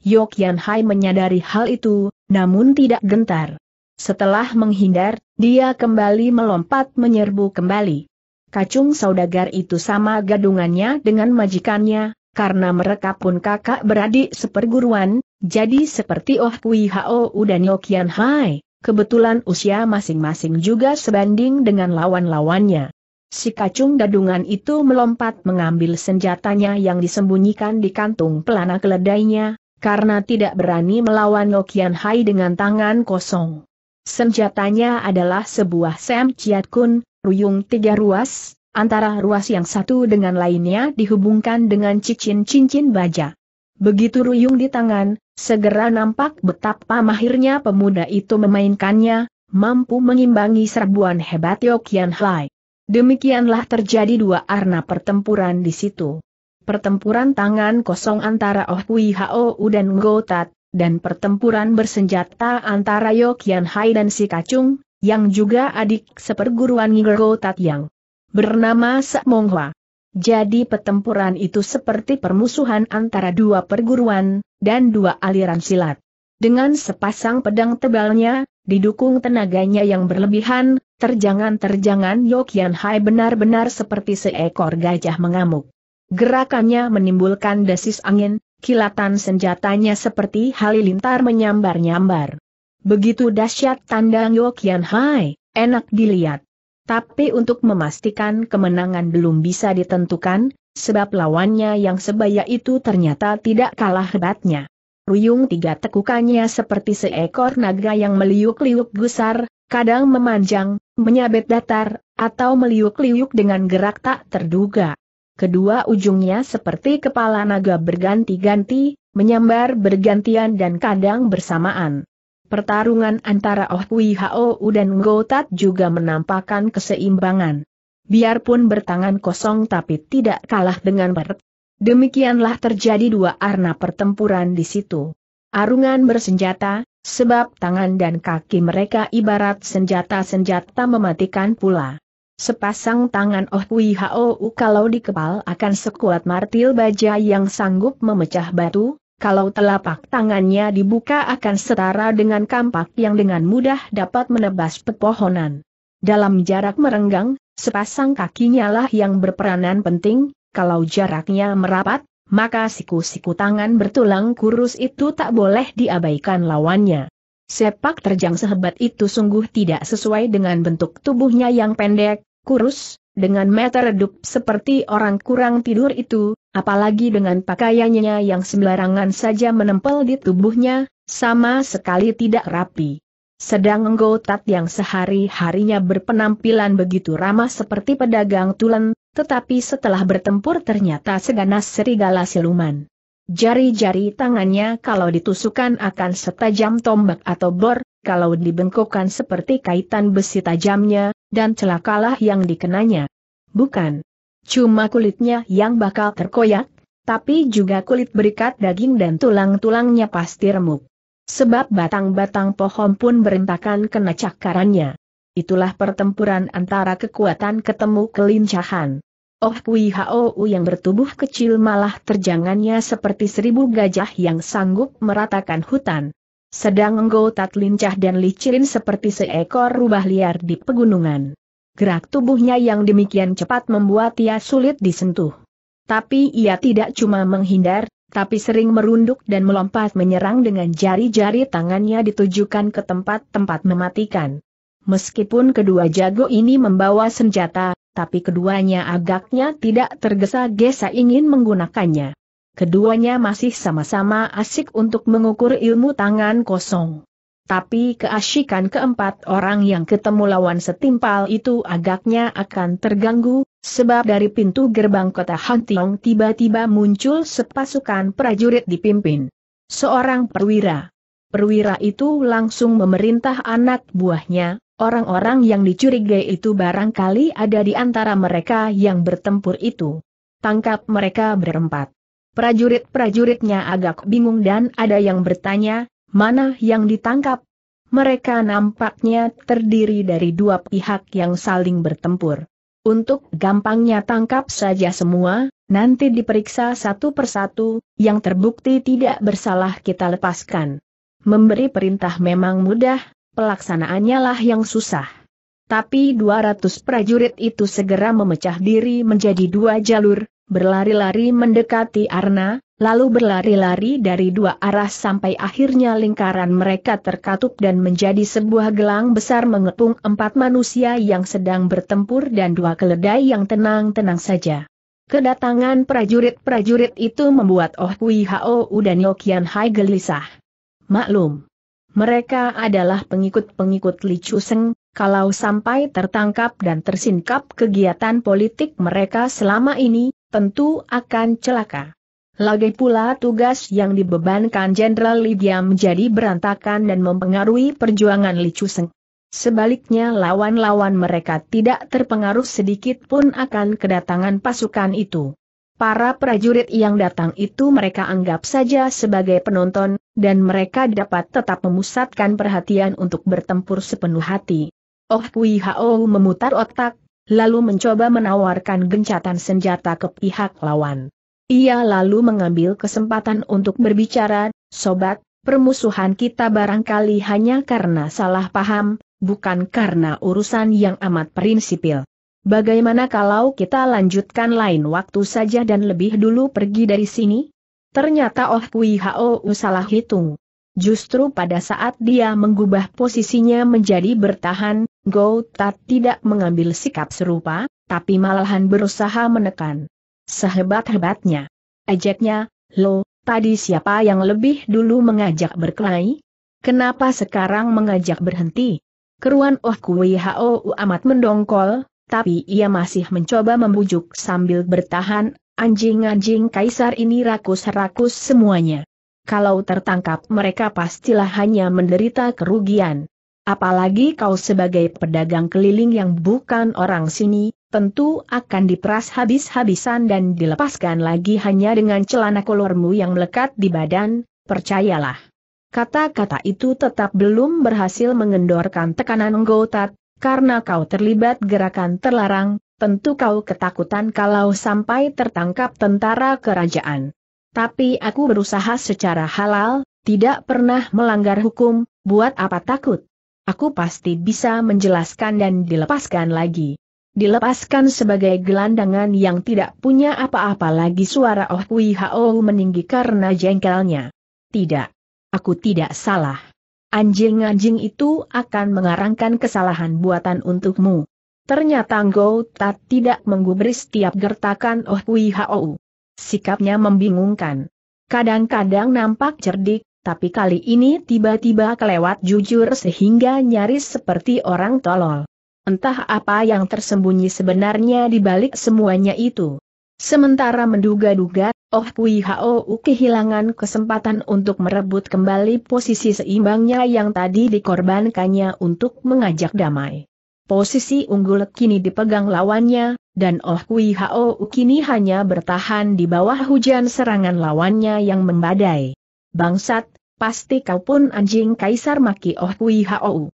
Yok Yan Hai menyadari hal itu, namun tidak gentar. Setelah menghindar, dia kembali melompat menyerbu kembali. Kacung saudagar itu sama gadungannya dengan majikannya, karena mereka pun kakak beradik seperguruan, jadi seperti Oh Kui Hao dan Yo Hai, kebetulan usia masing-masing juga sebanding dengan lawan-lawannya. Si kacung dadungan itu melompat mengambil senjatanya yang disembunyikan di kantung pelana keledainya, karena tidak berani melawan Yo Hai dengan tangan kosong. Senjatanya adalah sebuah Sam Chiat Kun, ruyung tiga ruas, antara ruas yang satu dengan lainnya dihubungkan dengan cincin-cincin baja. Begitu ruyung di tangan, Segera nampak betapa mahirnya pemuda itu memainkannya, mampu mengimbangi serbuan hebat Yokian Hai. Demikianlah terjadi dua arna pertempuran di situ. Pertempuran tangan kosong antara Oh Kui Hao dan Ngotat, dan pertempuran bersenjata antara Yokian Hai dan si Kacung, yang juga adik seperguruan Ngotat yang bernama Sekmonghwa. Jadi pertempuran itu seperti permusuhan antara dua perguruan, dan dua aliran silat. Dengan sepasang pedang tebalnya, didukung tenaganya yang berlebihan, terjangan-terjangan Yokian Hai benar-benar seperti seekor gajah mengamuk. Gerakannya menimbulkan desis angin, kilatan senjatanya seperti halilintar menyambar-nyambar. Begitu dahsyat tandang Yokian Hai, enak dilihat. Tapi untuk memastikan kemenangan belum bisa ditentukan, sebab lawannya yang sebaya itu ternyata tidak kalah hebatnya. Ruyung tiga tekukannya seperti seekor naga yang meliuk-liuk gusar, kadang memanjang, menyabet datar, atau meliuk-liuk dengan gerak tak terduga. Kedua ujungnya seperti kepala naga berganti-ganti, menyambar bergantian dan kadang bersamaan. Pertarungan antara Oh Hui Hao dan Tat juga menampakkan keseimbangan. Biarpun bertangan kosong tapi tidak kalah dengan Pert. Demikianlah terjadi dua arna pertempuran di situ. Arungan bersenjata, sebab tangan dan kaki mereka ibarat senjata-senjata mematikan pula. Sepasang tangan Oh Hui Hao kalau dikepal akan sekuat martil baja yang sanggup memecah batu, kalau telapak tangannya dibuka akan setara dengan kampak yang dengan mudah dapat menebas pepohonan. Dalam jarak merenggang, sepasang kakinya lah yang berperanan penting, kalau jaraknya merapat, maka siku-siku tangan bertulang kurus itu tak boleh diabaikan lawannya. Sepak terjang sehebat itu sungguh tidak sesuai dengan bentuk tubuhnya yang pendek, kurus, dengan meter redup seperti orang kurang tidur itu, Apalagi dengan pakaiannya yang sembarangan saja menempel di tubuhnya, sama sekali tidak rapi. Sedang Enggotat yang sehari-harinya berpenampilan begitu ramah seperti pedagang tulen, tetapi setelah bertempur ternyata seganas serigala siluman. Jari-jari tangannya kalau ditusukkan akan setajam tombak atau bor, kalau dibengkokkan seperti kaitan besi tajamnya, dan celakalah yang dikenanya. Bukan Cuma kulitnya yang bakal terkoyak, tapi juga kulit berikat daging dan tulang-tulangnya pasti remuk. Sebab batang-batang pohon pun berentakan kena cakarannya. Itulah pertempuran antara kekuatan ketemu kelincahan. Oh Kui Hou yang bertubuh kecil malah terjangannya seperti seribu gajah yang sanggup meratakan hutan. Sedang Nggo Tat lincah dan licirin seperti seekor rubah liar di pegunungan. Gerak tubuhnya yang demikian cepat membuat ia sulit disentuh. Tapi ia tidak cuma menghindar, tapi sering merunduk dan melompat menyerang dengan jari-jari tangannya ditujukan ke tempat-tempat mematikan. Meskipun kedua jago ini membawa senjata, tapi keduanya agaknya tidak tergesa-gesa ingin menggunakannya. Keduanya masih sama-sama asik untuk mengukur ilmu tangan kosong. Tapi keasyikan keempat orang yang ketemu lawan setimpal itu agaknya akan terganggu, sebab dari pintu gerbang kota Hantiong tiba-tiba muncul sepasukan prajurit dipimpin. Seorang perwira. Perwira itu langsung memerintah anak buahnya, orang-orang yang dicurigai itu barangkali ada di antara mereka yang bertempur itu. Tangkap mereka berempat. Prajurit-prajuritnya agak bingung dan ada yang bertanya, mana yang ditangkap. Mereka nampaknya terdiri dari dua pihak yang saling bertempur. Untuk gampangnya tangkap saja semua, nanti diperiksa satu persatu, yang terbukti tidak bersalah kita lepaskan. Memberi perintah memang mudah, pelaksanaannya lah yang susah. Tapi 200 prajurit itu segera memecah diri menjadi dua jalur, berlari-lari mendekati Arna, lalu berlari-lari dari dua arah sampai akhirnya lingkaran mereka terkatup dan menjadi sebuah gelang besar mengepung empat manusia yang sedang bertempur dan dua keledai yang tenang-tenang saja. Kedatangan prajurit-prajurit itu membuat Oh Kui Hao dan Yokian Hai gelisah. Maklum. Mereka adalah pengikut-pengikut Li Seng, kalau sampai tertangkap dan tersingkap kegiatan politik mereka selama ini, tentu akan celaka. Lagi pula tugas yang dibebankan Jenderal Libya menjadi berantakan dan mempengaruhi perjuangan Li Chuseng. Sebaliknya lawan-lawan mereka tidak terpengaruh sedikit pun akan kedatangan pasukan itu. Para prajurit yang datang itu mereka anggap saja sebagai penonton, dan mereka dapat tetap memusatkan perhatian untuk bertempur sepenuh hati. Oh Kui Hao memutar otak, lalu mencoba menawarkan gencatan senjata ke pihak lawan. Ia lalu mengambil kesempatan untuk berbicara, sobat, permusuhan kita barangkali hanya karena salah paham, bukan karena urusan yang amat prinsipil. Bagaimana kalau kita lanjutkan lain waktu saja dan lebih dulu pergi dari sini? Ternyata Oh Kui Hao salah hitung. Justru pada saat dia mengubah posisinya menjadi bertahan, Gou Tat tidak mengambil sikap serupa, tapi malahan berusaha menekan. Sehebat-hebatnya. Ejeknya, lo, tadi siapa yang lebih dulu mengajak berkelahi? Kenapa sekarang mengajak berhenti? Keruan Oh Kui Hao amat mendongkol, tapi ia masih mencoba membujuk sambil bertahan, anjing-anjing kaisar ini rakus-rakus semuanya. Kalau tertangkap mereka pastilah hanya menderita kerugian. Apalagi kau sebagai pedagang keliling yang bukan orang sini, tentu akan diperas habis-habisan dan dilepaskan lagi hanya dengan celana kolormu yang melekat di badan, percayalah. Kata-kata itu tetap belum berhasil mengendorkan tekanan Gotat, karena kau terlibat gerakan terlarang, tentu kau ketakutan kalau sampai tertangkap tentara kerajaan. Tapi aku berusaha secara halal, tidak pernah melanggar hukum, buat apa takut? Aku pasti bisa menjelaskan dan dilepaskan lagi dilepaskan sebagai gelandangan yang tidak punya apa-apa lagi suara Oh Kui Hao meninggi karena jengkelnya. Tidak. Aku tidak salah. Anjing-anjing itu akan mengarangkan kesalahan buatan untukmu. Ternyata Gou Tat tidak menggubris tiap gertakan Oh Kui Hao. Sikapnya membingungkan. Kadang-kadang nampak cerdik, tapi kali ini tiba-tiba kelewat jujur sehingga nyaris seperti orang tolol. Entah apa yang tersembunyi sebenarnya di balik semuanya itu. Sementara menduga-duga, Oh Kui Hao kehilangan kesempatan untuk merebut kembali posisi seimbangnya yang tadi dikorbankannya untuk mengajak damai. Posisi unggul kini dipegang lawannya, dan Oh Kui Hao kini hanya bertahan di bawah hujan serangan lawannya yang membadai. Bangsat, pasti kau pun anjing kaisar maki Oh Kui Hao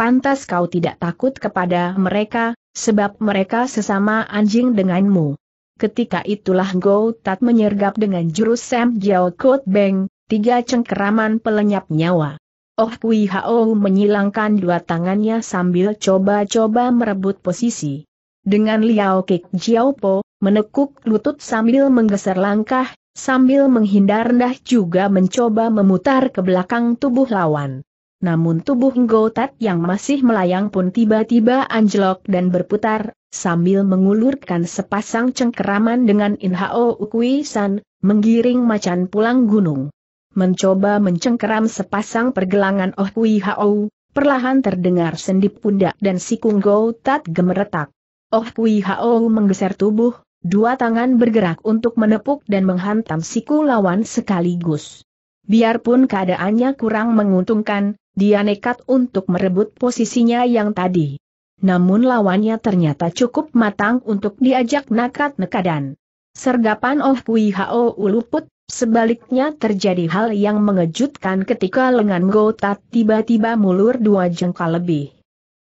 pantas kau tidak takut kepada mereka, sebab mereka sesama anjing denganmu. Ketika itulah Go Tat menyergap dengan jurus Sam Jiao Kut Beng, tiga cengkeraman pelenyap nyawa. Oh Kui Hao menyilangkan dua tangannya sambil coba-coba merebut posisi. Dengan Liao Kik Jiao Po, menekuk lutut sambil menggeser langkah, sambil menghindar rendah juga mencoba memutar ke belakang tubuh lawan. Namun tubuh Ngotat yang masih melayang pun tiba-tiba anjlok dan berputar, sambil mengulurkan sepasang cengkeraman dengan Inhao Ukuisan, menggiring macan pulang gunung. Mencoba mencengkeram sepasang pergelangan Oh Kui Hao, perlahan terdengar sendip pundak dan Go tat gemeretak. Oh Kui Hao menggeser tubuh, dua tangan bergerak untuk menepuk dan menghantam siku lawan sekaligus. Biarpun keadaannya kurang menguntungkan, dia nekat untuk merebut posisinya yang tadi. Namun lawannya ternyata cukup matang untuk diajak nakat-nekadan. Sergapan Oh Kui Hao luput, sebaliknya terjadi hal yang mengejutkan ketika lengan Gotat tiba-tiba mulur dua jengkal lebih.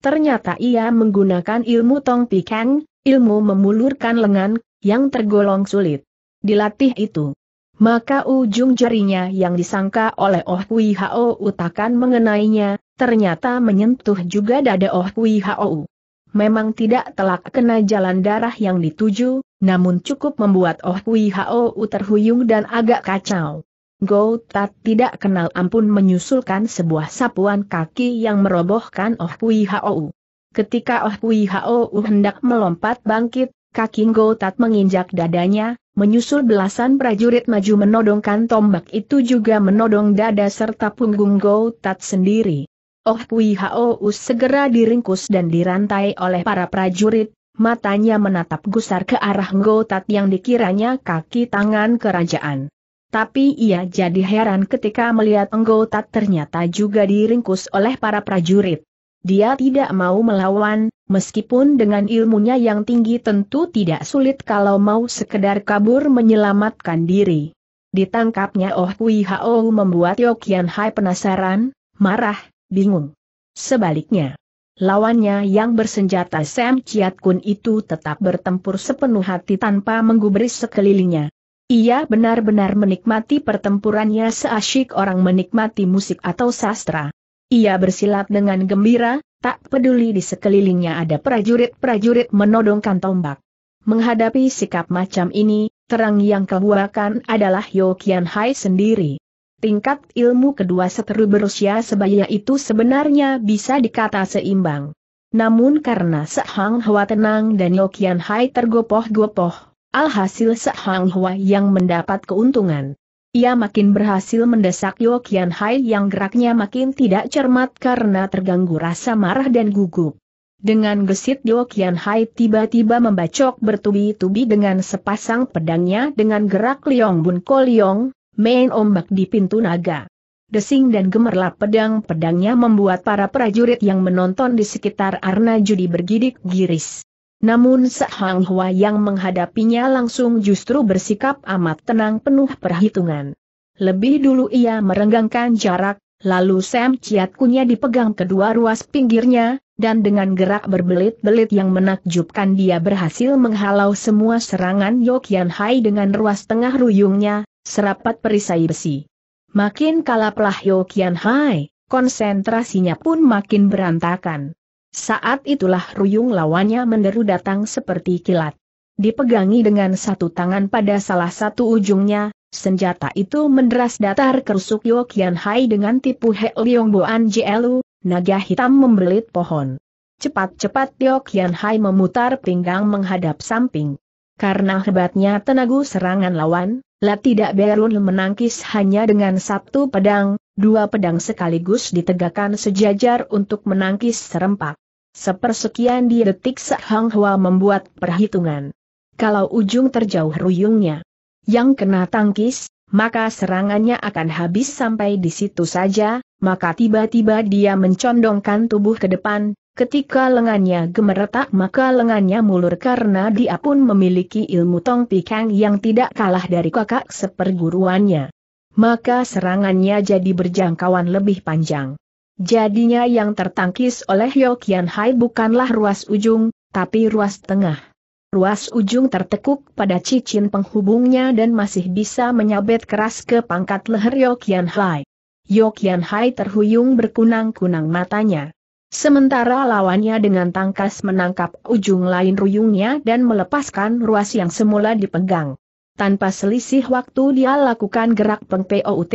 Ternyata ia menggunakan ilmu Tong Pikeng, ilmu memulurkan lengan, yang tergolong sulit. Dilatih itu, maka ujung jarinya yang disangka oleh Oh Kui Hao utakan mengenainya, ternyata menyentuh juga dada Oh Kui Hao. Memang tidak telak kena jalan darah yang dituju, namun cukup membuat Oh Kui Hao terhuyung dan agak kacau. Go Tat tidak kenal ampun menyusulkan sebuah sapuan kaki yang merobohkan Oh Kui Hao. Ketika Oh Kui Hao hendak melompat bangkit, kaki Go Tat menginjak dadanya, Menyusul belasan prajurit maju menodongkan tombak itu juga menodong dada serta punggung Go Tat sendiri. Oh Kui Haous segera diringkus dan dirantai oleh para prajurit, matanya menatap gusar ke arah Go Tat yang dikiranya kaki tangan kerajaan. Tapi ia jadi heran ketika melihat Go Tat ternyata juga diringkus oleh para prajurit. Dia tidak mau melawan, meskipun dengan ilmunya yang tinggi tentu tidak sulit kalau mau sekedar kabur menyelamatkan diri. Ditangkapnya Oh Kui Hao membuat Yeo Kian Hai penasaran, marah, bingung. Sebaliknya, lawannya yang bersenjata Sam Chiat Kun itu tetap bertempur sepenuh hati tanpa menggubris sekelilingnya. Ia benar-benar menikmati pertempurannya seasyik orang menikmati musik atau sastra. Ia bersilat dengan gembira, tak peduli di sekelilingnya ada prajurit-prajurit menodongkan tombak. Menghadapi sikap macam ini, terang yang kebuakan adalah Yo Kian Hai sendiri. Tingkat ilmu kedua seteru berusia sebaya itu sebenarnya bisa dikata seimbang. Namun karena Sehang Hwa tenang dan Yo Kian Hai tergopoh-gopoh, alhasil Sehang Hwa yang mendapat keuntungan. Ia makin berhasil mendesak Yeo Kian Hai yang geraknya makin tidak cermat karena terganggu rasa marah dan gugup. Dengan gesit Yeo Kian Hai tiba-tiba membacok bertubi-tubi dengan sepasang pedangnya dengan gerak Liong Bun Ko Liong, main ombak di pintu naga. Desing dan gemerlap pedang-pedangnya membuat para prajurit yang menonton di sekitar arna judi bergidik giris. Namun Sehang Hua yang menghadapinya langsung justru bersikap amat tenang penuh perhitungan. Lebih dulu ia merenggangkan jarak, lalu Sam Chiat Kunya dipegang kedua ruas pinggirnya, dan dengan gerak berbelit-belit yang menakjubkan dia berhasil menghalau semua serangan Yokian Hai dengan ruas tengah ruyungnya, serapat perisai besi. Makin kalaplah Yokian Hai, konsentrasinya pun makin berantakan. Saat itulah ruyung lawannya menderu datang seperti kilat. Dipegangi dengan satu tangan pada salah satu ujungnya, senjata itu menderas datar kerusuk Yokian Hai dengan tipu He Leong Boan Jielu, naga hitam membelit pohon. Cepat-cepat Yokian Hai memutar pinggang menghadap samping. Karena hebatnya tenaga serangan lawan, lah tidak Berun menangkis hanya dengan satu pedang, dua pedang sekaligus ditegakkan sejajar untuk menangkis serempak. Sepersekian di detik Hang Hua membuat perhitungan. Kalau ujung terjauh ruyungnya yang kena tangkis, maka serangannya akan habis sampai di situ saja, maka tiba-tiba dia mencondongkan tubuh ke depan, Ketika lengannya gemeretak maka lengannya mulur karena dia pun memiliki ilmu Tong Pikang yang tidak kalah dari kakak seperguruannya. Maka serangannya jadi berjangkauan lebih panjang. Jadinya yang tertangkis oleh Yokian Hai bukanlah ruas ujung, tapi ruas tengah. Ruas ujung tertekuk pada cincin penghubungnya dan masih bisa menyabet keras ke pangkat leher Yokian Hai. Yokian Hai terhuyung berkunang-kunang matanya. Sementara lawannya dengan tangkas menangkap ujung lain ruyungnya dan melepaskan ruas yang semula dipegang. Tanpa selisih waktu dia lakukan gerak pengpout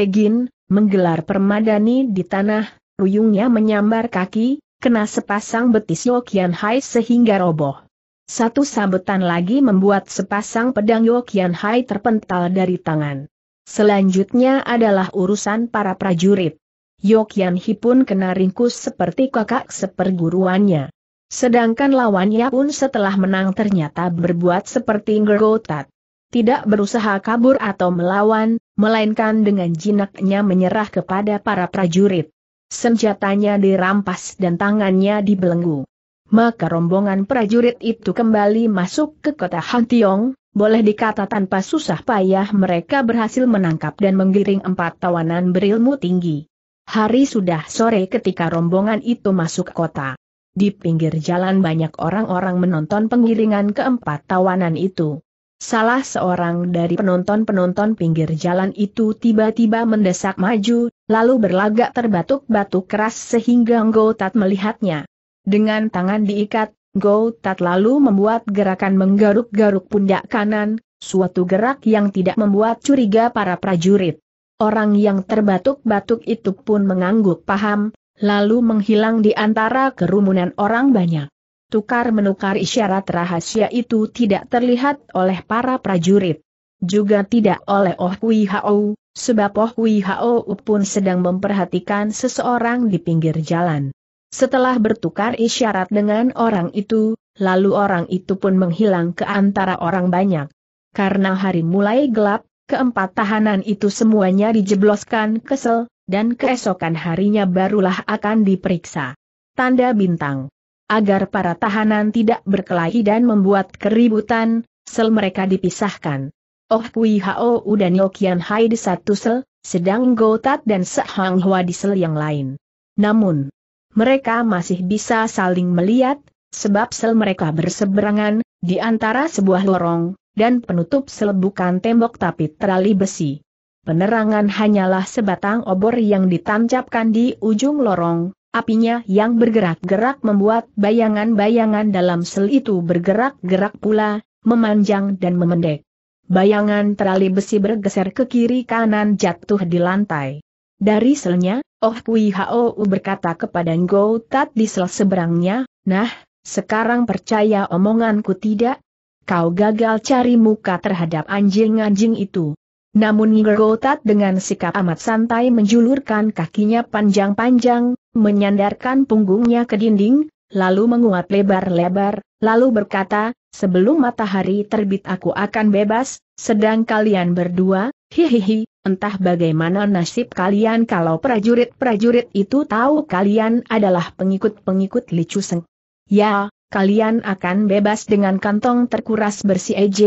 menggelar permadani di tanah, ruyungnya menyambar kaki, kena sepasang betis Yokian Hai sehingga roboh. Satu sabetan lagi membuat sepasang pedang Yokian Hai terpental dari tangan. Selanjutnya adalah urusan para prajurit. Yok Yan pun kena ringkus seperti kakak seperguruannya. Sedangkan lawannya pun setelah menang ternyata berbuat seperti ngergotat. Tidak berusaha kabur atau melawan, melainkan dengan jinaknya menyerah kepada para prajurit. Senjatanya dirampas dan tangannya dibelenggu. Maka rombongan prajurit itu kembali masuk ke kota Hantiong, boleh dikata tanpa susah payah mereka berhasil menangkap dan menggiring empat tawanan berilmu tinggi. Hari sudah sore ketika rombongan itu masuk kota. Di pinggir jalan banyak orang-orang menonton pengiringan keempat tawanan itu. Salah seorang dari penonton-penonton pinggir jalan itu tiba-tiba mendesak maju, lalu berlagak terbatuk-batuk keras sehingga Ngotat melihatnya. Dengan tangan diikat, Ngotat lalu membuat gerakan menggaruk-garuk pundak kanan, suatu gerak yang tidak membuat curiga para prajurit. Orang yang terbatuk-batuk itu pun mengangguk paham, lalu menghilang di antara kerumunan orang banyak. Tukar-menukar isyarat rahasia itu tidak terlihat oleh para prajurit. Juga tidak oleh Oh Kui Hao, sebab Oh Kui Hao pun sedang memperhatikan seseorang di pinggir jalan. Setelah bertukar isyarat dengan orang itu, lalu orang itu pun menghilang ke antara orang banyak. Karena hari mulai gelap, keempat tahanan itu semuanya dijebloskan ke sel, dan keesokan harinya barulah akan diperiksa. Tanda bintang. Agar para tahanan tidak berkelahi dan membuat keributan, sel mereka dipisahkan. Oh Kui Hao dan Yo Kian Hai di satu sel, sedang Gotat dan Sehang Hua di sel yang lain. Namun, mereka masih bisa saling melihat, sebab sel mereka berseberangan, di antara sebuah lorong, dan penutup selebukan tembok tapi terali besi. Penerangan hanyalah sebatang obor yang ditancapkan di ujung lorong, apinya yang bergerak-gerak membuat bayangan-bayangan dalam sel itu bergerak-gerak pula, memanjang dan memendek. Bayangan terali besi bergeser ke kiri kanan jatuh di lantai. Dari selnya, Oh Kui Hao berkata kepada Ngo Tat di sel seberangnya, Nah, sekarang percaya omonganku tidak, kau gagal cari muka terhadap anjing-anjing itu. Namun Ngergotat dengan sikap amat santai menjulurkan kakinya panjang-panjang, menyandarkan punggungnya ke dinding, lalu menguat lebar-lebar, lalu berkata, sebelum matahari terbit aku akan bebas, sedang kalian berdua, hihihi, entah bagaimana nasib kalian kalau prajurit-prajurit itu tahu kalian adalah pengikut-pengikut Licuseng. Ya, kalian akan bebas dengan kantong terkuras bersih Ej,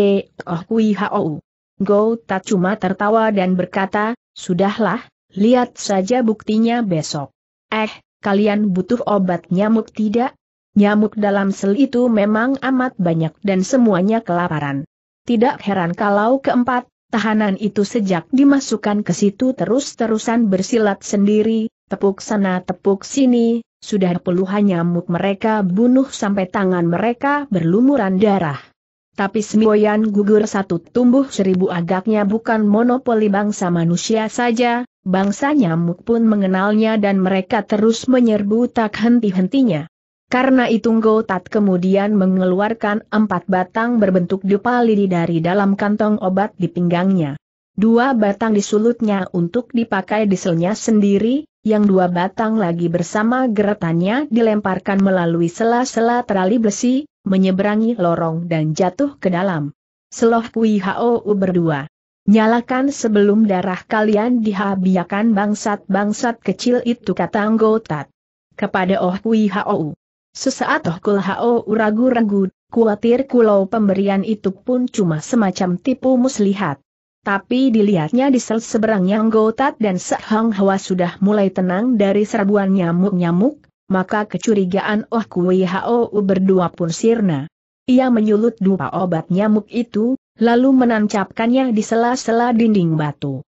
Oh Kui Hou. Go Tak cuma tertawa dan berkata, sudahlah, lihat saja buktinya besok. Eh, kalian butuh obat nyamuk tidak? Nyamuk dalam sel itu memang amat banyak dan semuanya kelaparan. Tidak heran kalau keempat tahanan itu sejak dimasukkan ke situ terus-terusan bersilat sendiri, tepuk sana tepuk sini, sudah puluhan nyamuk mereka bunuh sampai tangan mereka berlumuran darah. Tapi Semboyan gugur satu tumbuh seribu agaknya bukan monopoli bangsa manusia saja, bangsa nyamuk pun mengenalnya dan mereka terus menyerbu tak henti-hentinya. Karena itu Tat kemudian mengeluarkan empat batang berbentuk dupa lidi dari dalam kantong obat di pinggangnya. Dua batang disulutnya untuk dipakai diselnya sendiri, yang dua batang lagi bersama geretannya dilemparkan melalui sela-sela terali besi, menyeberangi lorong dan jatuh ke dalam. Seloh Kui Hou berdua. Nyalakan sebelum darah kalian dihabiakan bangsat-bangsat kecil itu kata anggota. Kepada Oh Kui Hou. Sesaat Oh Kul Hou ragu-ragu, kuatir kulau pemberian itu pun cuma semacam tipu muslihat. Tapi dilihatnya di sel seberang yang Gotat dan Sehang hawa sudah mulai tenang dari serbuan nyamuk-nyamuk, maka kecurigaan Oh Kui Hou berdua pun sirna. Ia menyulut dua obat nyamuk itu, lalu menancapkannya di sela-sela dinding batu.